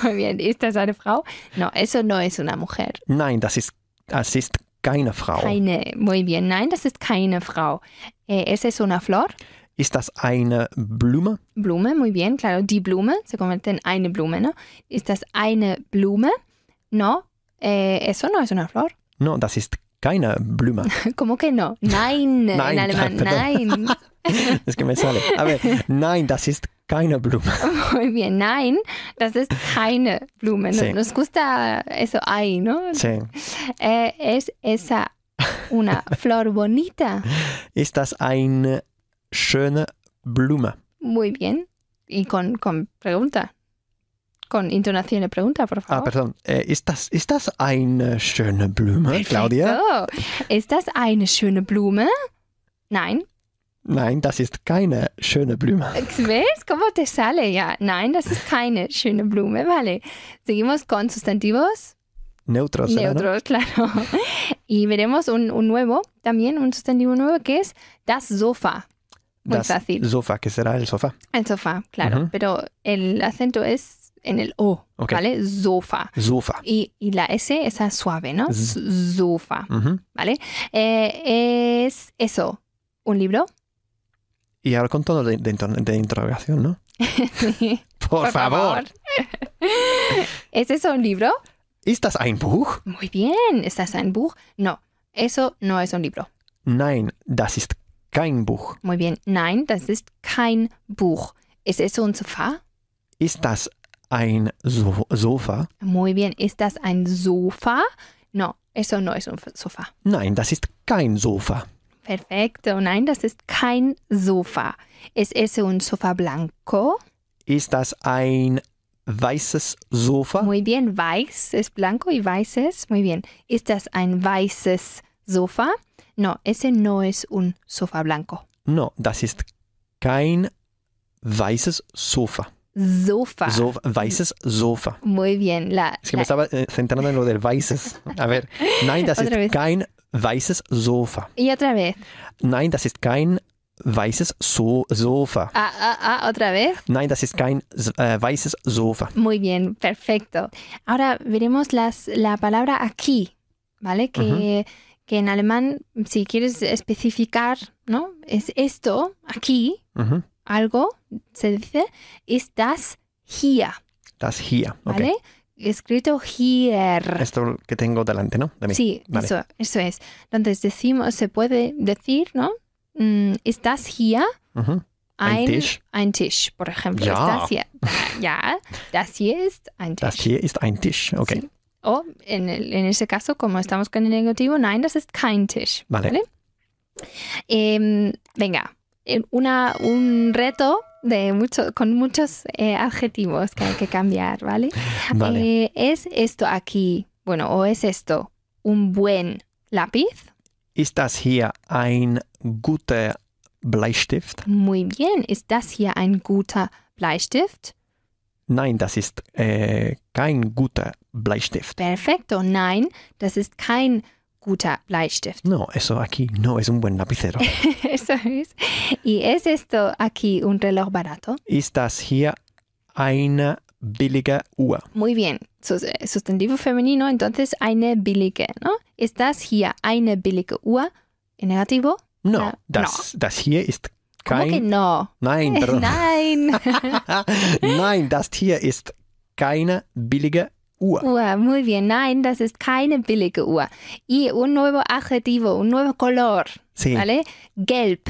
Muy bien, ¿estás eine Frau? No, eso no es una mujer. Nein, das ist, das ist keine Frau. Keine, muy bien. Nein, das ist keine Frau. Eh, ¿Es es una flor? Ist das eine Blume? Blume, muy bien, claro. Die Blume, se convierte en eine Blume, ¿no? ¿Ist das eine Blume? No, eh, eso no es una flor. No, das ist keine Blume. ¿Cómo que no? Nein, nein en alemán, nein. Das können wir jetzt alle. Aber nein, das ist keine Blume. Muy bien. Nein, das ist keine Blume. Sí. Nos gusta eso ahí, ¿no? Sí. Eh, es esa una flor bonita. Ist das eine schöne Blume? Muy bien. Y con, con pregunta. Con intonación de pregunta, por ah, favor. Ah, perdón. Eh, ist, das, ist das eine schöne Blume, Claudia? Perfecto. Ist das eine schöne Blume? Nein. Nein, das ist keine schöne Blume. ¿Ves cómo te sale ya? Nein, das ist keine schöne Blume. Vale. Seguimos con sustantivos. Neutros. Neutros, claro. Y veremos un, un, nuevo, también un sustantivo nuevo que es das Sofa. das Sofa, que será el sofá. El sofá, claro. Pero el acento es en el O, ¿vale? Sofa. Sofa. Y, la S esa suave, ¿no? sofa, ¿vale? Eh, es eso, un libro. Y ahora con todo de, de interrogación, ¿no? sí. Por, favor. favor. ¿Es eso un libro? ¿Es das ein Buch? Muy bien, ¿es das ein Buch? No, eso no es un libro. Nein, das ist kein Buch. Muy bien, nein, das ist kein Buch. ¿Es eso un sofá? ¿Es das ein Sofa? Muy bien, ¿es das ein Sofa? No, eso no es un sofá. Nein, das ist kein Sofa. Perfekt. nein, das ist kein Sofa. Es ist un Sofa blanco. Ist das ein weißes Sofa? Muy bien, weiß es blanco y weißes. Muy bien. Ist das ein weißes Sofa? No, ese no es un Sofa blanco. No, das ist kein weißes Sofa. Sofa. Sofa. sofa. Muy bien. La, es que me estaba eh, centrando en lo del Vices. A ver, nein, das ist kein weißes Sofa. Y otra vez. Nein, das ist kein weißes so Sofa. Ah, ah, ah, otra vez. Nein, das ist kein äh, weises weißes Sofa. Muy bien, perfecto. Ahora veremos las, la palabra aquí, ¿vale? Que, que en alemán, si quieres especificar, ¿no? Es esto, aquí algo, se dice, es das hier. Das hier, okay. ¿Vale? Escrito hier. Esto que tengo delante, ¿no? De mí. Sí, eso, eso, es. Entonces decimos, se puede decir, ¿no? Mm, es das hier. Uh Ein, ein, Tisch. Ein Tisch, por ejemplo. Ja. das hier. ja, das hier ist ein Tisch. Das hier ist ein Tisch, okay. O en, el, en, ese caso, como estamos con el negativo, nein, das ist kein Tisch. Vale. ¿vale? Eh, venga, una, un reto de mucho, con muchos eh, adjetivos que hay que cambiar, ¿vale? vale. Eh, ¿Es esto aquí, bueno, o es esto un buen lápiz? ¿Ist das hier ein guter Bleistift? Muy bien, ¿ist das hier ein guter Bleistift? Nein, das ist äh, kein guter Bleistift. Perfecto, nein, das ist kein guter Bleistift. No, eso aquí no es un buen lapicero. eso es. ¿Y es esto aquí un reloj barato? Ist das hier eine billige Uhr? Muy bien. Eh, sustantivo femenino, entonces eine billige, ¿no? ¿Ist das hier eine billige Uhr? ¿En negativo? No, uh, das, no. das hier ist kein... ¿Cómo que no? Nein, perdón. Nein. Nein, das hier ist keine billige Uhr. Uhr, muy bien. Nein, das ist keine billige Uhr. Y un nuevo adjetivo, un nuevo color. Sí. ¿Vale? Gelb.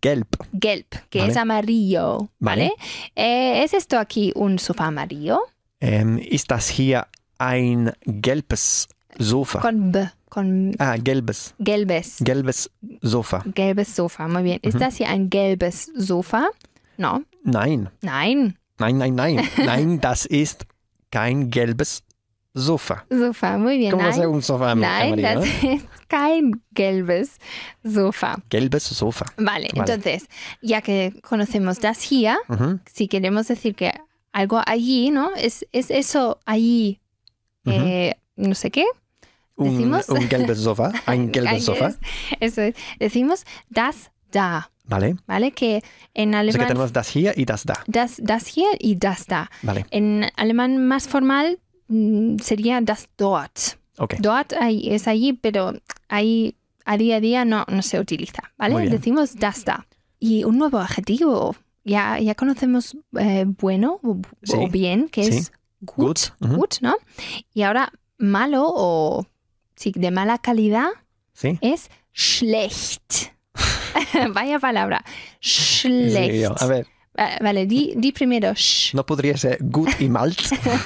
Gelb. Gelb, que vale. es amarillo. ¿Vale? vale. Eh, ¿Es esto aquí un sofá amarillo? Ähm, ist das hier ein gelbes Sofa? Con B. Con ah, gelbes. Gelbes. Gelbes Sofa. Gelbes Sofa, muy bien. Mhm. Ist das hier ein gelbes Sofa? No. Nein. Nein. Nein, nein, nein. Nein, das ist kein gelbes Sofa. Sofa, muy bien. ¿Cómo nein, va un sofá Nein, das kein gelbes Sofa. Gelbes Sofa. Vale, entonces, ya que conocemos das hier, si queremos decir que algo allí, ¿no? Es, es eso allí, eh, no sé qué. Decimos. Un, gelbes Sofa, ein gelbes Sofa. Eso es. Decimos das da. Vale. Vale, que en alemán... O sea tenemos das hier y das da. Das, hier y das da. Vale. En alemán más formal mm, sería das dort. Dort es allí, pero ahí a día a día no, se utiliza, ¿vale? Decimos das da. Y un nuevo adjetivo, ya, ya conocemos eh, bueno o, bien, que es gut, ¿no? Y ahora malo o de mala calidad es schlecht. Vaya palabra. Schlecht. a ver. Vale, di, di primero. No podría ser gut y malt,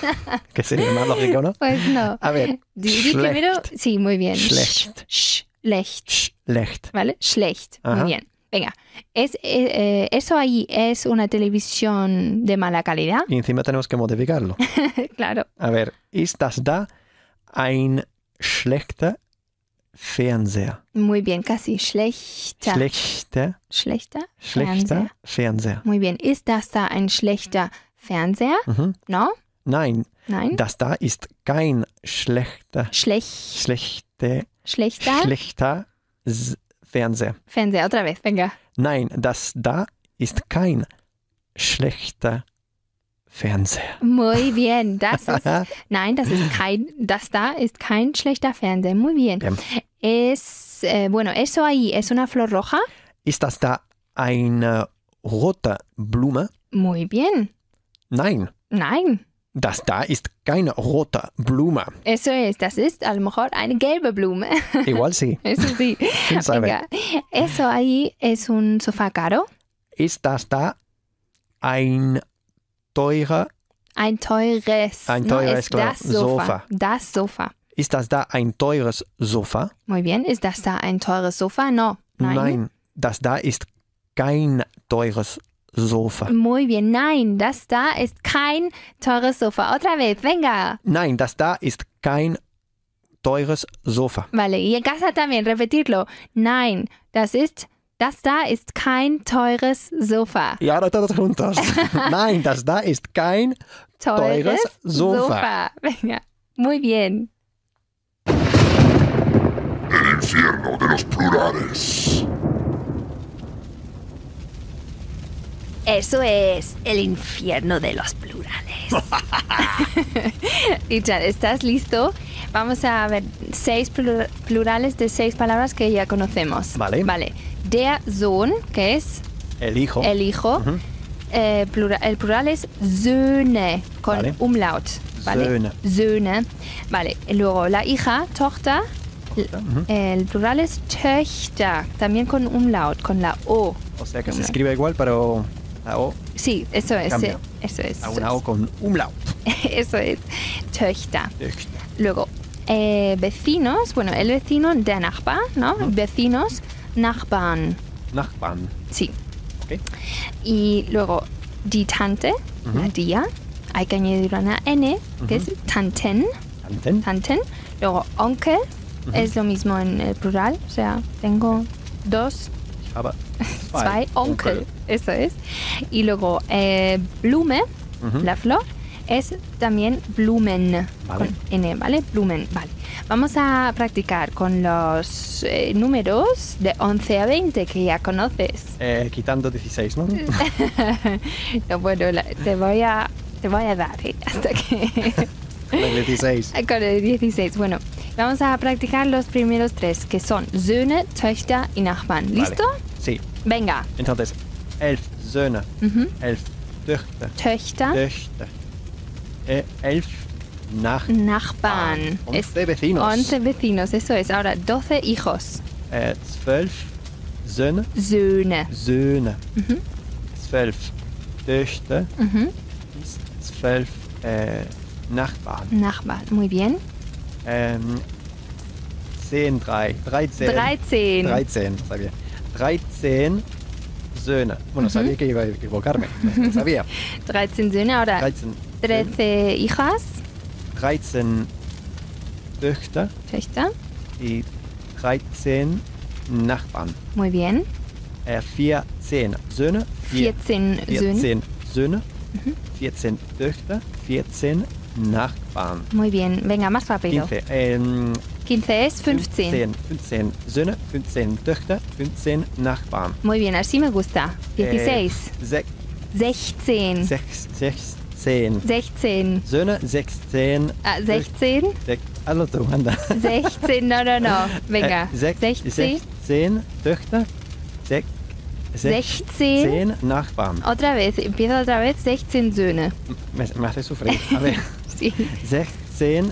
que sería más lógico, ¿no? Pues no. A ver. Di, primero. Sí, muy bien. Schlecht. Schlecht. Schlecht. ¿Vale? Schlecht. Muy bien. Venga, eh, eh, eso ahí es una televisión de mala calidad. Y encima tenemos que modificarlo. claro. A ver, ist das da ein schlechter Fernseher. Muy bien, casi schlechter. Schlechter. Schlechter. Schlechter. Fernseher. Fernseher. Muy bien. Ist das da ein schlechter Fernseher? Mhm. No? Nein. Nein. Das da ist kein schlechter. Schlecht. Schlechte. Schlechter. Schlechter Fernseher. Fernseher, otra vez, venga. Nein, das da ist kein schlechter Fernseher. Fernseher. Muy bien, das ist, nein, das ist kein, das da ist kein schlechter Fernseher. Muy bien. bien. Es, eh, bueno, eso ahí es una flor roja. Ist das da eine rote Blume? Muy bien. Nein. Nein. Das da ist keine rote Blume. Eso es, das ist a lo mejor eine gelbe Blume. Igual sí. Eso sí. Venga. Eso ahí es un sofá caro. Ist das da ein teurer. Ein teures. Ein ne, teures no das Sofa. Sofa. Das Sofa. Ist das da ein teures Sofa? Muy bien. Ist das da ein teures Sofa? No. Nein. Nein, das da ist kein teures Sofa. Muy bien. Nein, das da ist kein teures Sofa. Otra vez. Venga. Nein, das da ist kein teures Sofa. Vale. Y en casa también. Repetirlo. Nein, das ist Das da ist kein teures Sofa. Y ahora todos juntos. Nein, das da ist kein teures, Sofa. Sofa. Venga, muy bien. El infierno de los plurales. Eso es el infierno de los plurales. Richard, ¿estás listo? Vamos a ver seis plurales de seis palabras que ya conocemos. Vale. Vale der Sohn, que es el hijo, el, hijo, eh, plural, el plural es Söhne, con umlaut. Söhne. Vale, luego la hija, Tochter, el plural es Töchter, también con umlaut, con la O. O sea que se escribe igual, pero la O. Sí, eso es. eso es. A una O con umlaut. eso es. Töchter. Luego, eh, vecinos, bueno, el vecino, der Nachbar, ¿no? Vecinos. Nachbarn. Nachbarn. Sí. Y luego, die Tante, la tía, hay que añadir una N, que es Tanten. Tanten. Tanten. Luego, Onkel, es lo mismo en el plural, o sea, tengo dos. zwei, eso es. Y luego, eh, Blume, la flor, es también Blumen, vale. con N, ¿vale? Blumen, vale. Vamos a practicar con los eh, números de 11 a 20 que ya conoces. Eh, quitando 16, ¿no? no bueno, te voy a, te voy a dar ¿eh? hasta que... con el 16. Con el 16, bueno. Vamos a practicar los primeros tres, que son Söhne, Töchter y Nachbarn. ¿Listo? Sí. Venga. Entonces, elf Söhne, elf Töchter. Töchter. Töchter. eh, elf nach Nachbarn. Ah, 11 vecinos. 11 vecinos, eso es. Ahora, 12 hijos. Eh, äh, 12 Söhne. Söhne. Söhne. Mhm. 12 Töchter. Mhm. 12 eh, äh, Nachbarn. Nachbarn, muy bien. Ähm, 10, drei. 13. 13. 13, sabía. 13 Söhne. Bueno, mhm. sabía que iba a equivocarme. sabía. 13 Söhne, oder? 13 13 hijas. 13 Töchter. Töchter. Y 13 Nachbarn. Muy bien. Äh, 14 Söhne. 14, 14 Söhne. Söhne. 14 mhm. Töchter. 14 Nachbarn. Muy bien. Venga, más rápido. 15, ähm, 15 es 15. 15. 15 Söhne, 15 Töchter, 15 Nachbarn. Muy bien, así me gusta. 16. Äh, 16. 16. 16. 16. 16. Söhne 16. Ah, 16? Alle zueinander. 16, no, no, no. Äh, Venga. Äh, 16. 16 Töchter. 6, 16. 16 Nachbarn. Otra vez, empieza otra vez. 16 Söhne. Me, me hace sufrir. A ver. sí. 16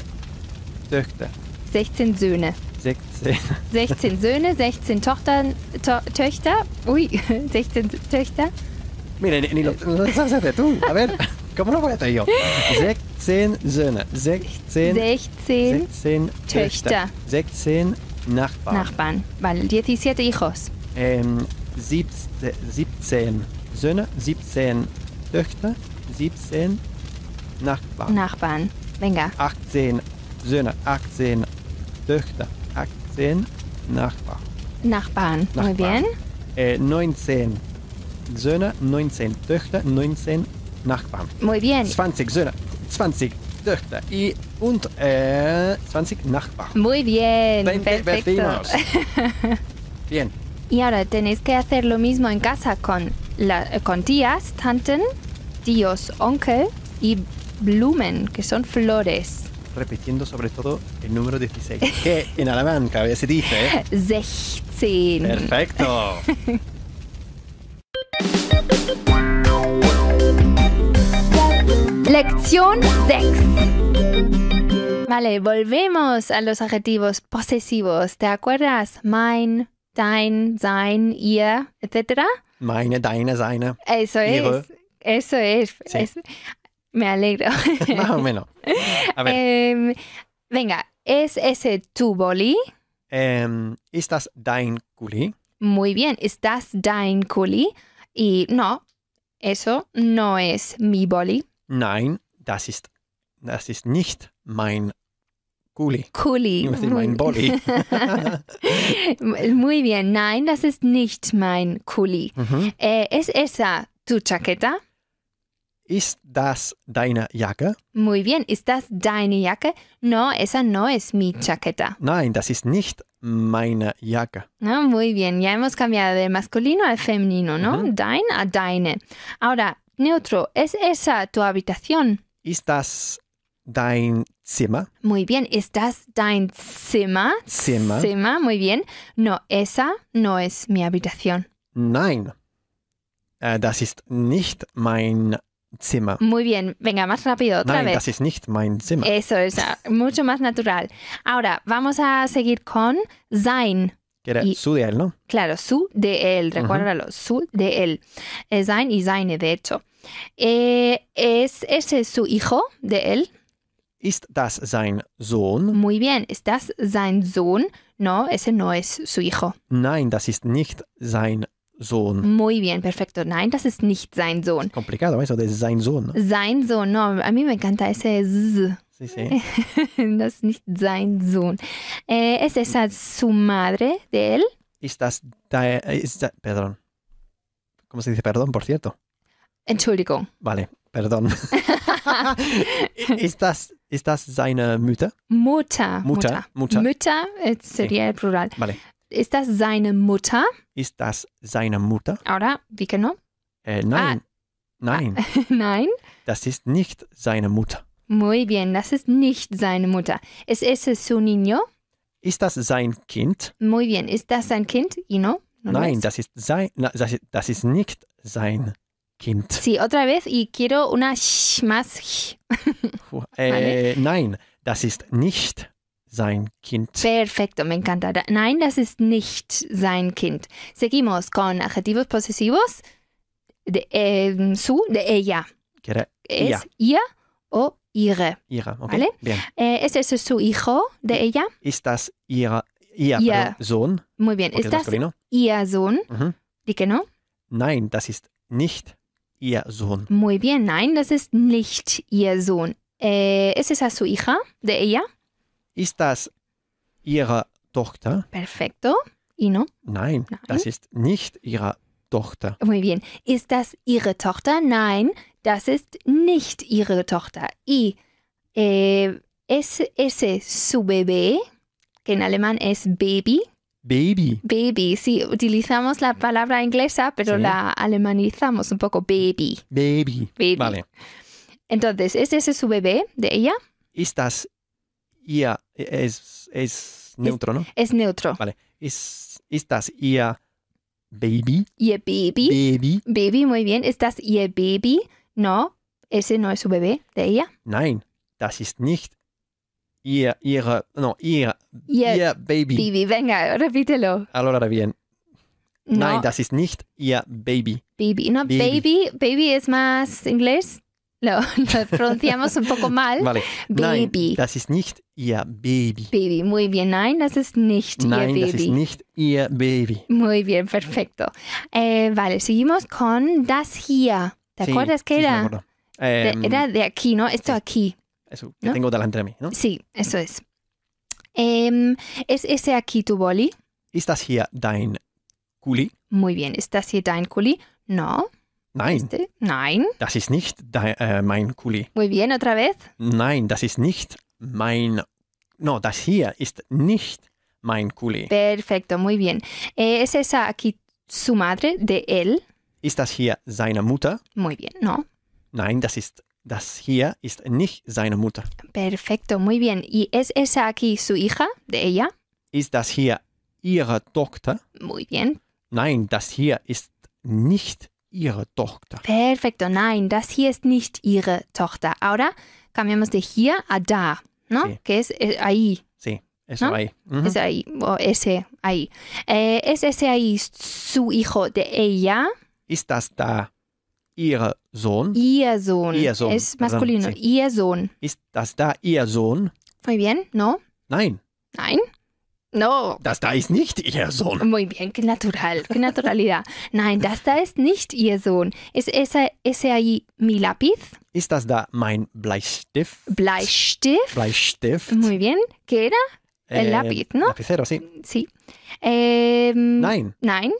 Töchter. 16 Söhne. 16. 16 Söhne, 16 Tochtern, to Töchter. Ui, 16 Töchter. Mira, ni, ni lo, lo sabes hacer tú. A ver. Kommen wir weiter hier. 16 Söhne, 16, 16, 16 Töchter, Töchter, 16 Nachbarn. Nachbarn, vale, 17 hijos. Ähm, 17, 17 Söhne, 17 Töchter, 17 Nachbarn. Nachbarn, venga. 18 Söhne, 18 Töchter, 18 Nachbarn. Nachbarn, Nachbarn. muy bien. Äh, 19 Söhne, 19 Töchter, 19 Nachbarn. Muy bien. 20 Söhne, 20 Töchter y und, 20 äh, Nachbarn. Muy bien. 20 vecinos. bien. Y ahora tenéis que hacer lo mismo en casa con, la, con tías, tanten, tíos, onkel y blumen, que son flores. Repitiendo sobre todo el número 16, que en alemán cada vez se dice. 16. Perfecto. Sección 6. Vale, volvemos a los adjetivos posesivos. ¿Te acuerdas? Mein, dein, sein, ihr, etcétera. Meine, deine, seine. Eso es. Eso es. Me alegro. Más o menos. A ver. Em, venga, ¿es ese tu boli? Em, ¿Estás dein Kuli? Muy bien, ¿estás dein Kuli? Y no, eso no es mi boli. nein, das ist, das ist nicht mein Kuli. Kuli. mein Bolli. Muy bien. Nein, das ist nicht mein Kuli. Mhm. Eh, ¿Es esa tu chaqueta? Ist das deine Jacke? Muy bien. Ist das deine Jacke? No, esa no es mi chaqueta. Nein, das ist nicht meine Jacke. Ah, muy bien. Ya hemos cambiado de masculino al femenino, ¿no? Mhm. Dein a deine. Ahora, neutro. ¿Es esa tu habitación? Ist das dein Zimmer? Muy bien. ¿Ist das dein Zimmer? Zimmer. Zimmer, muy bien. No, esa no es mi habitación. Nein. Uh, das ist nicht mein Zimmer. Muy bien, venga, más rápido otra Nein, vez. Das ist nicht mein Zimmer. Eso es, ah, mucho más natural. Ahora, vamos a seguir con sein. Que era y, su de él, ¿no? Claro, su de él, recuérdalo, uh su de él. Sein y seine, de hecho. Eh, ¿Es ese su hijo de él? Ist das sein Sohn? Muy bien, ¿ist das sein Sohn? No, ese no es su hijo. Nein, das ist nicht sein Sohn. Muy bien, perfecto. Nein, das ist nicht sein Sohn. Es complicado eso de sein Sohn. Sein Sohn, no, a mí me encanta ese z. Sí, sí. das ist nicht sein Sohn. Äh, es ist als su madre de él. Ist eh, perdón. ¿Cómo se dice perdón, por cierto? Entschuldigung. Vale, perdón. ist, das, ist das seine Mutter? Mutter? Mutter. Mutter. Mutter. Mütter eh, sería el plural. Vale. Ist das seine Mutter? Ist das seine Mutter? Ahora, wie genau? Äh, nein. Ah. Nein. Ah. nein. Das ist nicht seine Mutter. Muy bien, das ist nicht seine Mutter. ¿Es ese su niño? Ist das sein Kind? Muy bien, ist das sein Kind? You No Nein, das ist sein, das, ist, das ist nicht sein Kind. Sí, otra vez y quiero una sh más. Puh, äh, eh, Nein, das ist nicht sein Kind. Perfecto, me encanta. Nein, das ist nicht sein Kind. Seguimos con adjetivos posesivos de eh, su, de ella. Era ella. Es ella o ihre. Ihre, okay. ¿Vale? Bien. Eh, ese su hijo de ella. Ist das ihrer, ihr, ihr. Sohn? Muy bien. ist das, das ihr Sohn? Mhm. Die genau? Nein, das ist nicht ihr Sohn. Muy bien. Nein, das ist nicht ihr Sohn. Eh, es esa su hija de ella. Ist das ihre Tochter? Perfecto. ¿Y no? Nein, Nein, das ist nicht ihre Tochter. Muy bien. Ist das ihre Tochter? Nein, Das ist nicht ihre Tochter. Y äh, es ese su bebé, que en alemán es baby. Baby. Baby, sí, utilizamos la palabra inglesa, pero la alemanizamos un poco, baby. Baby. Vale. Entonces, ¿es ese su bebé de ella? Estas, ia, es, es neutro, ¿no? Es, neutro. Vale. Es, estas, baby. Ihr baby. Baby. Baby, muy bien. Estas, ihr baby. No, ese no es su bebé de ella. Nein, das ist nicht ihr, ihre, no, ihr, ihr, ihr Baby. Baby, venga, repítelo. Allora, bien. No. Nein, das ist nicht ihr Baby. Baby, no, baby, baby, baby es más inglés. Lo, lo, pronunciamos un poco mal. Vale. Baby. Nein, das ist nicht ihr Baby. Baby, muy bien. Nein, das ist nicht Nein, ihr Baby. Nein, das ist nicht ihr Baby. Muy bien, perfecto. Eh, vale, seguimos con das hier. ¿Te acuerdas que era? eh, de, em, era de aquí, ¿no? Esto aquí. Eso, que tengo delante de mí, ¿no? Sí, eso es. Eh, ¿Es ese aquí tu boli? ¿Estás hier dein Kuli? Muy bien, ¿estás hier dein Kuli? No. Nein. Este? Nein. Das ist nicht dein, eh, mein Kuli. Muy bien, otra vez. Nein, das ist nicht mein. No, das hier ist nicht mein Kuli. Perfecto, muy bien. Eh, ¿Es esa aquí su madre de él? Ist das hier seine Mutter? Muy bien, no. Nein, das ist das hier ist nicht seine Mutter. Perfecto, muy bien. ¿Y es esa aquí su hija, de ella? Ist das hier ihre Tochter? Muy bien. Nein, das hier ist nicht ihre Tochter. Perfecto, nein, das hier ist nicht ihre Tochter. Ahora cambiamos de hier a da, ¿no? Sí. Que es, es eh, ahí. Sí, eso ¿no? ahí. Uh -huh. Es ahí, o ese ahí. Eh, ¿Es ese ahí su hijo de ella? Ist das da Ihr Sohn? Ihr Sohn. Ihr Sohn. Es maskulino. Also, sí. Ihr Sohn. Ist das da Ihr Sohn? Muy bien, no. Nein. Nein? No. Das da ist nicht Ihr Sohn. Muy bien, qué natural, qué naturalidad. Nein, das da ist nicht Ihr Sohn. Ist ese, ese ahí mi lápiz? Ist das da mein Bleistift? Bleistift. Bleistift. Muy bien. ¿Qué era? El eh, lápiz, ¿no? Lapicero, sí. Sí. Eh, nein. Nein.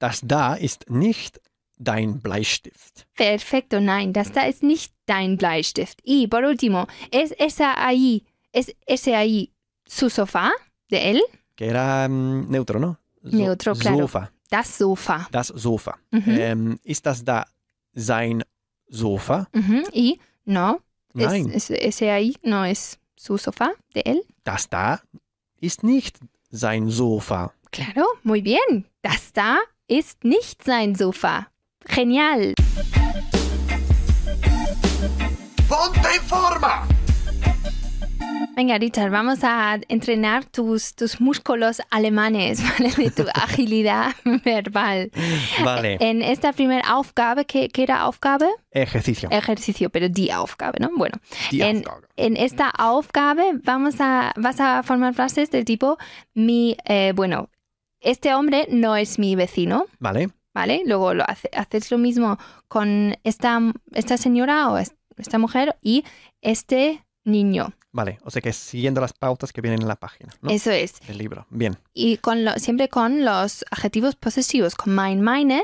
Das da ist nicht dein Bleistift. Perfecto, nein, das da ist nicht dein Bleistift. Y por último, es esa ahí, es ese ahí, su sofá de él. Que era um, mm, neutro, ¿no? So, neutro, claro. Sofa. Das Sofa. Das Sofa. Mhm. Ähm, ist das da sein Sofa? Mhm. Y no. Nein. Es, es, ese ahí no es su sofá de él. Das da ist nicht sein Sofa. Claro, muy bien. Das da ist nicht sein Sofa. Genial. Ponte forma. Venga, Richard, vamos a entrenar tus, tus músculos alemanes, ¿vale? De tu agilidad verbal. Vale. En esta primera Aufgabe, ¿qué, qué era Aufgabe? Ejercicio. Ejercicio, pero die Aufgabe, ¿no? Bueno. en, esta Aufgabe vamos a, vas a formar frases del tipo, mi, eh, bueno, este hombre no es mi vecino. Vale. Vale, luego lo haces lo mismo con esta, señora o esta mujer y este niño. Vale, o sea que siguiendo las pautas que vienen en la página. Eso es. El libro, bien. Y con siempre con los adjetivos posesivos, con mein, mine.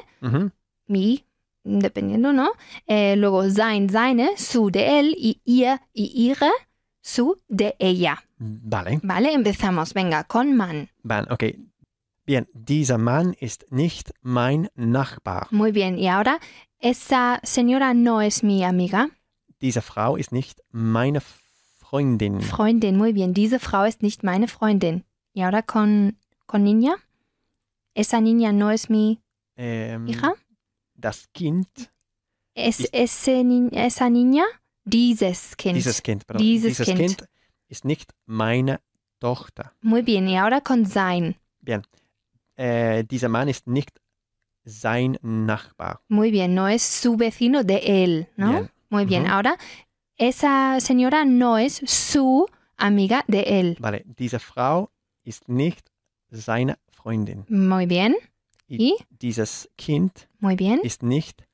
mi, dependiendo, ¿no? Eh, luego sein, seine, su de él y ihr su de ella. Mm, vale. Vale, empezamos, venga, con man. Van, ok. Bien, dieser Mann ist nicht mein Nachbar. Muy bien, y ahora, esa señora no es mi amiga. Diese Frau ist nicht meine Freundin. Freundin, muy bien. Diese Frau ist nicht meine Freundin. Y ahora con, con niña. Esa niña no es mi ähm, hija. Das Kind. Es, ese, esa niña, dieses Kind. Dieses Kind, pardon. Dieses, dieses kind. kind. ist nicht meine Tochter. Muy bien, y ahora con sein. Bien äh, dieser Mann ist nicht sein Nachbar. Muy bien, no es su vecino de él, ¿no? Yeah. Muy bien, mhm. ahora esa señora no es su amiga de él. Vale, diese Frau ist nicht seine Freundin. Muy bien. Y, dieses Kind Muy bien. ist nicht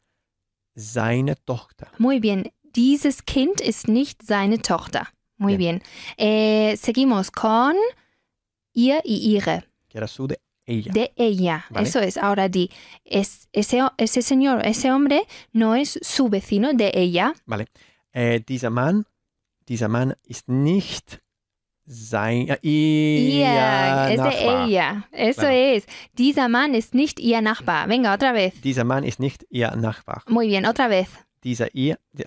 seine Tochter. Muy bien. Dieses Kind ist nicht seine Tochter. Muy bien. bien. Eh, seguimos con ihr y ihre. Que era su de De ella, eso es. Ahora di, ese, ese señor, ese hombre no es su vecino de ella. Vale. Eh, dieser Mann, dieser Mann ist nicht sein. Äh, es de ella. Eso es. Dieser Mann ist nicht ihr Nachbar. Venga, otra vez. Dieser Mann ist nicht ihr Nachbar. Muy bien, otra vez. dieser e- ihr.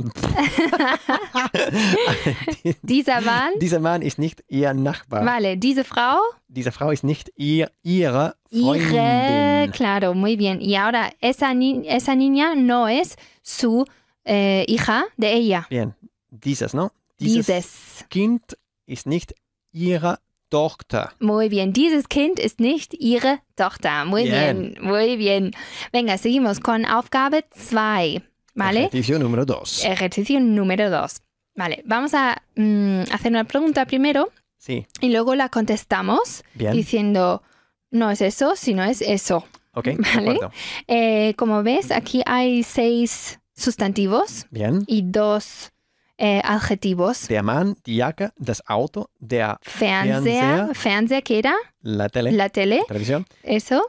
dieser Mann. Dieser Mann ist nicht ihr Nachbar. Vale, diese Frau. Diese Frau ist nicht ihr, ihre Freundin. Ihre, claro, muy bien. Y ahora, esa, ni esa niña no es su eh, hija de ella. Bien, dieses, no? Dieses, dieses. Kind ist nicht ihre Tochter. Muy bien. Dieses Kind ist nicht ihre Tochter. Muy bien. bien. Muy bien. Venga, seguimos con Aufgabe 2. ¿Vale? Ejercicio número 2. Ejercicio número 2. Vale, vamos a mm, hacer una pregunta primero. Sí. Y luego la contestamos diciendo, no es eso, sino es eso. Ok, ¿Vale? Eh, como ves, aquí hay seis sustantivos y dos eh, adjetivos. De Mann, das Auto, de Fernseher, que era la tele, la tele, televisión, eso,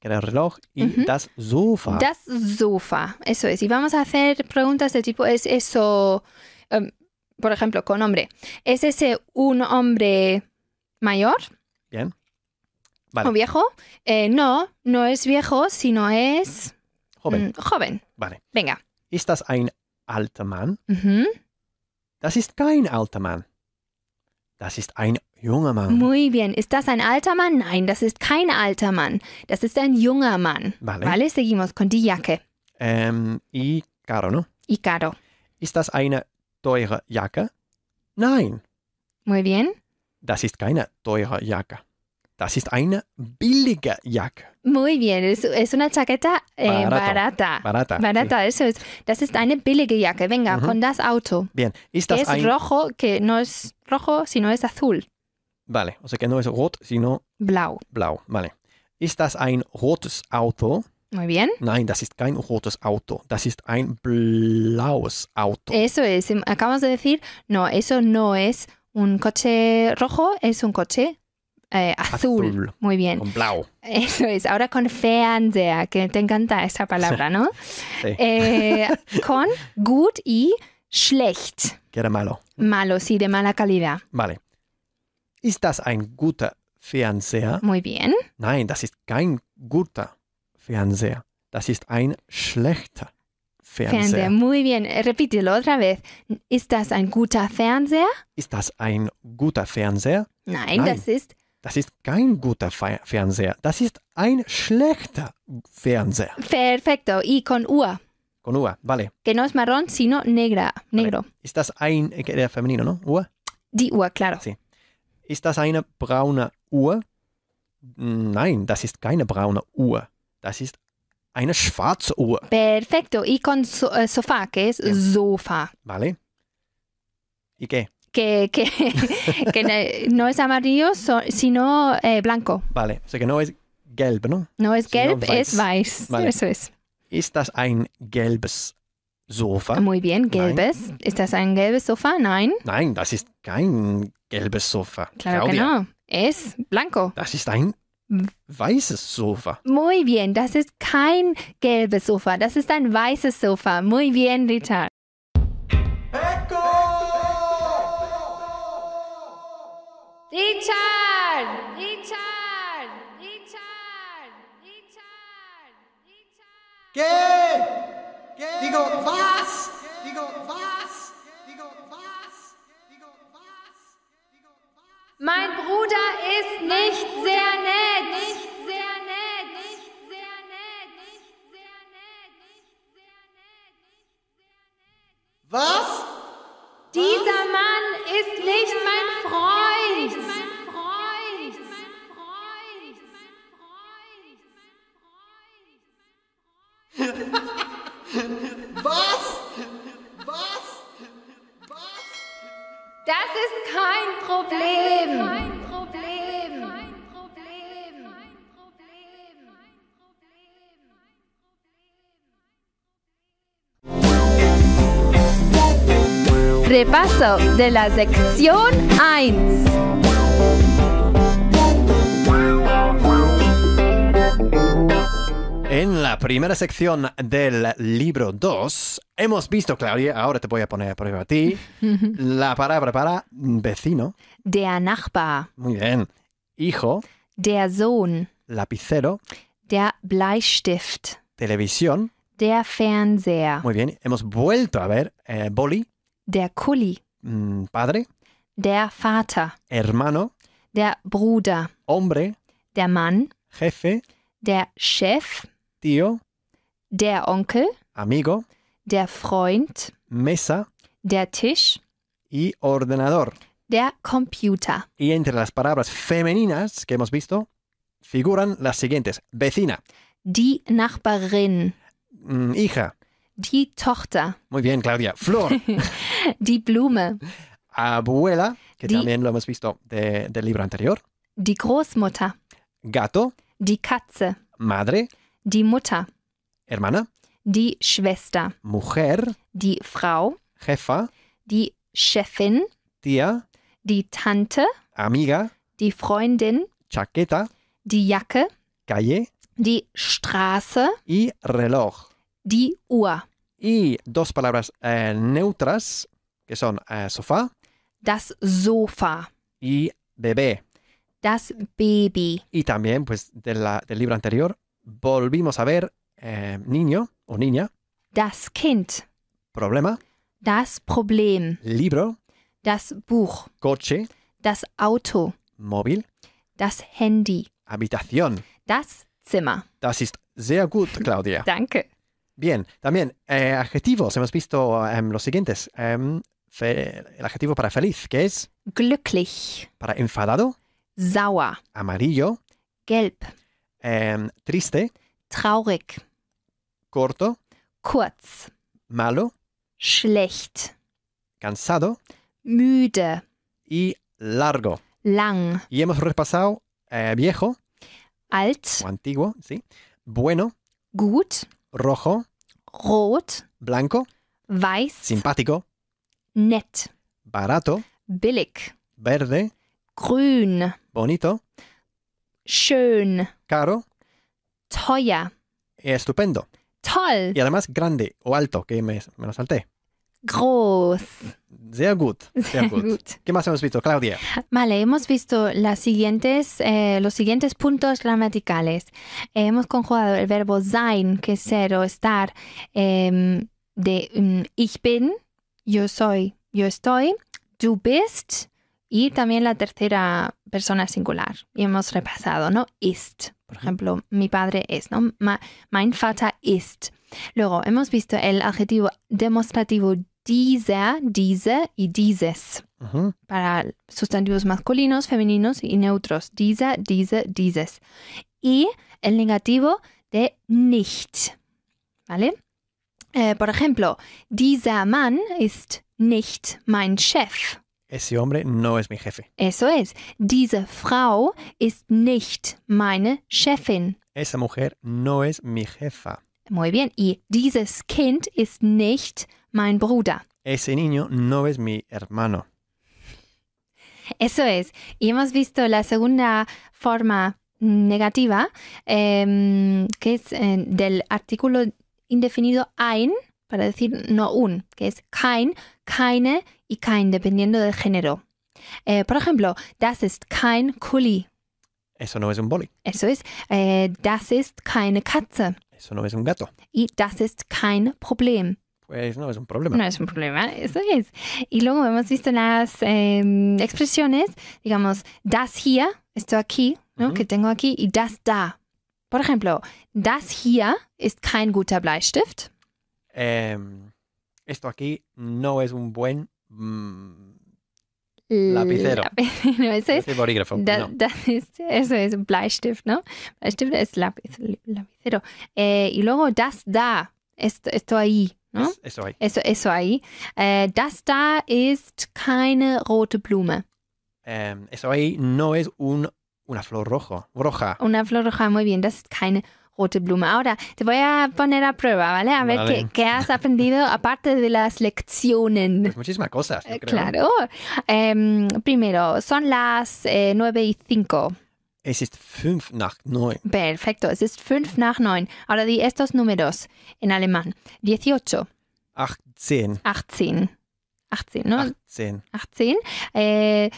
el reloj, y das Sofa. Das Sofa, eso es. Y vamos a hacer preguntas de tipo, ¿es eso, em, por ejemplo, con hombre? ¿Es ese un hombre mayor? Bien. Vale. ¿O viejo? Eh, no, no es viejo, sino es... Mm, mm, joven. Vale. Venga. estás das ein alter Mann? Das ist kein alter Mann. Das ist ein Junger Mann. Muy bien. Ist das ein alter Mann? Nein, das ist kein alter Mann. Das ist ein junger Mann. Vale. Vale, seguimos con die Jacke. Ähm, y caro, ¿no? Y caro. Ist das eine teure Jacke? Nein. Muy bien. Das ist keine teure Jacke. Das ist eine billige Jacke. Muy bien, es, ist una chaqueta eh, barata. Barata. Barata, sí. eso es. Das ist eine billige Jacke. Venga, mhm. con das Auto. Bien, ist das es ein... rojo, que no es rojo, sino es azul. Vale, o sea que no es rot, sino blau. Blau, vale. Ist das ein rotes Auto? Muy bien. Nein, das ist kein rotes Auto. Das ist ein blaues Auto. Eso es. Em, Acabamos de decir, no, eso no es un coche rojo, es un coche eh, azul. azul. Muy bien. Con blau. Eso es. Ahora con Fernseher, que te encanta esa palabra, ¿no? Sí. Eh, con gut y schlecht. Que era malo. Malo, sí, de mala calidad. Vale. Ist das ein guter Fernseher? Muy bien. Nein, das ist kein guter Fernseher. Das ist ein schlechter Fernseher. Fernseher, muy bien. Repítelo otra vez. Ist das ein guter Fernseher? Ist das ein guter Fernseher? Nein, Nein. das ist das ist kein guter Fe Fernseher. Das ist ein schlechter Fernseher. Perfecto. Y con Uhr. Con Uhr, vale. Que no es marrón, sino negra, negro. Vale. Ist das ein, Der Feminino, no? Uhr? Die Uhr, claro. Sí. Ist das eine braune Uhr? Nein, das ist keine braune Uhr. Das ist eine schwarze Uhr. Perfecto. Y con so, uh, sofá, que es yeah. sofá. Vale. ¿Y qué? Que, que, que ne-, no es amarillo, sino eh, blanco. Vale. O sea que no es gelb, ¿no? No es gelb, sino es weiß. Vale. Eso es. ¿Ist das ein gelbes Sofa? Muy bien, gelbes. Nein. ¿Ist das ein gelbes Sofa? Nein. Nein, das ist kein gelbes Sofa. Claro Claudia. que no. Es blanco. Das ist ein weißes Sofa. Muy bien. Das ist kein gelbes Sofa. Das ist ein weißes Sofa. Muy bien, Richard. Echo! Richard! Richard! Richard! Richard! Richard! ¿Qué? ¿Qué? Digo, was? Digo, was? Mein Bruder ist nicht sehr nett. Nicht sehr nett. Nicht sehr nett. Nicht sehr nett. Was? Dieser Mann ist nicht mein Freund. Das ist kein Problem. Repaso de la sección 1. En la primera sección del libro 2 hemos visto, Claudia, ahora te voy a poner por prueba a ti, la palabra para vecino. Der Nachbar. Muy bien. Hijo. Der Sohn. Lapicero. Der Bleistift. Televisión. Der Fernseher. Muy bien. Hemos vuelto a ver eh, boli. Der Kuli. Mm, padre. Der Vater. Hermano. Der Bruder. Hombre. Der Mann. Jefe. Der Chef tío, der Onkel, amigo, der Freund, mesa, der Tisch y ordenador. Der Computer. Y entre las palabras femeninas que hemos visto figuran las siguientes: vecina, die Nachbarin, mm, hija, die Tochter. Muy bien, Claudia. Flor, die Blume, abuela, que también lo hemos visto del libro anterior, die Großmutter, gato, die Katze, madre, Die Mutter. Hermana. Die Schwester. Mujer. Die Frau. Jefa. Die Chefin. Tía. Die Tante. Amiga. Die Freundin. Chaqueta. Die Jacke. Calle. Die Straße. Y reloj. Die Uhr. Y dos palabras eh, neutras, que son eh, sofá. Das Sofa. Y bebé. Das Baby. Y también, pues, de la, del libro anterior, volvimos a ver eh, niño o niña. Das Kind. Problema. Das Problem. Libro. Das Buch. Coche. Das Auto. Móvil. Das Handy. Habitación. Das Zimmer. Das ist sehr gut, Claudia. Danke. Bien, también eh, adjetivos. Hemos visto eh, los siguientes. Em, el adjetivo para feliz, que es? Glücklich. Para enfadado. Sauer. Amarillo. Gelb. Em, triste. Traurig. Corto. Kurz. Malo. Schlecht. Cansado. Müde. Y largo. Lang. Y hemos repasado eh, viejo. Alt. antiguo, sí. Bueno. Gut. Rojo. Rot. Blanco. Weiß. Simpático. net Barato. Billig. Verde. Grün. Bonito. Schön. Caro. ¡Toya! Estupendo. Toll. Y además grande o alto, que me, me lo salté. Groß. Sehr gut. Sehr, ¿Qué más hemos visto, Claudia? Vale, hemos visto las siguientes, eh, los siguientes puntos gramaticales. Eh, hemos conjugado el verbo sein, que es ser o estar, em, de mm, ich bin, yo soy, yo estoy, du bist, y también la tercera persona singular. Y hemos repasado, ¿no? Ist. Por ejemplo, mi padre es, ¿no? mein Vater ist. Luego, hemos visto el adjetivo demostrativo dieser, diese y dieses. Para sustantivos masculinos, femeninos y neutros. Dieser, diese, dieses. Y el negativo de nicht. ¿Vale? Eh, por ejemplo, dieser Mann ist nicht mein Chef. Ese hombre no es mi jefe. Eso es. Diese Frau ist nicht meine Chefin. Esa mujer no es mi jefa. Muy bien. Y dieses Kind ist nicht mein Bruder. Ese niño no es mi hermano. Eso es. Y hemos visto la segunda forma negativa, em, que es eh, del artículo indefinido ein, para decir no un, que es kein, keine y kein, dependiendo del género. Eh, por ejemplo, das ist kein Kuli. Eso no es un boli. Eso es. Eh, das ist keine Katze. Eso no es un gato. Y das ist kein Problem. Pues no es un problema. No es un problema, eso es. Y luego hemos visto las em, expresiones, digamos, das hier, esto aquí, que tengo aquí, y das da. Por ejemplo, das hier ist kein guter Bleistift. Eh, esto aquí no es un buen mm, lapicero. lapicero. Eso es, es borígrafo. no. eso es un Bleistift, ¿no? Bleistift es lápiz, lapicero. Eh, y luego das da, esto, ahí. ¿no? eso ahí. Eso, ahí. Eh, das da ist keine rote Blume. Eh, eso ahí no es un, una flor rojo, roja. Una flor roja, muy bien. Das ist keine Rote Blume. Ahora te voy a poner a prueba, ¿vale? A ver qué, qué, has aprendido aparte de las lecciones. Pues muchísimas cosas. Eh, creo. Claro. Eh, primero, son las eh, 9 y 5. Es 5 nach 9. Perfecto, es 5 nach 9. Ahora di estos números en alemán. 18. 18. 18. 18, ¿no? 18. 18.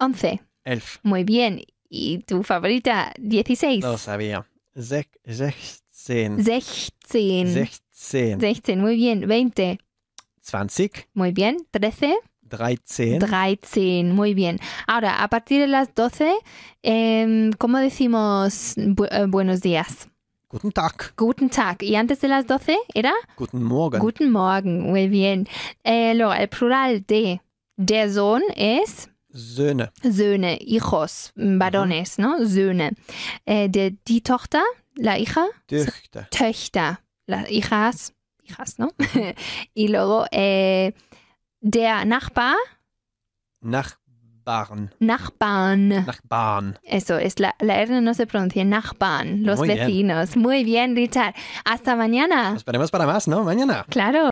11. 11. Muy bien. ¿Y tu favorita? 16. Lo sabía. Sech, 16. 16. 16. 16, muy bien. 20. 20. Muy bien. 13. 13. 13, muy bien. Ahora, a partir de las 12, eh, ¿cómo decimos bu eh, buenos días? Guten Tag. Guten Tag. Y antes de las 12 era? Guten Morgen. Guten Morgen, muy bien. Eh, luego, el plural de der Sohn es? Söhne. Söhne, hijos, varones, ¿no? Söhne. Eh, de, die Tochter, la hija. Töchter. Töchter, las hijas, hijas, ¿no? y luego de eh, der Nachbar. Nachbarn. Nachbarn. Nachbarn. Eso es, la, la no se pronuncia, Nachbarn, los vecinos. Muy bien, Richard. Hasta mañana. Nos veremos para más, ¿no? Mañana. Claro.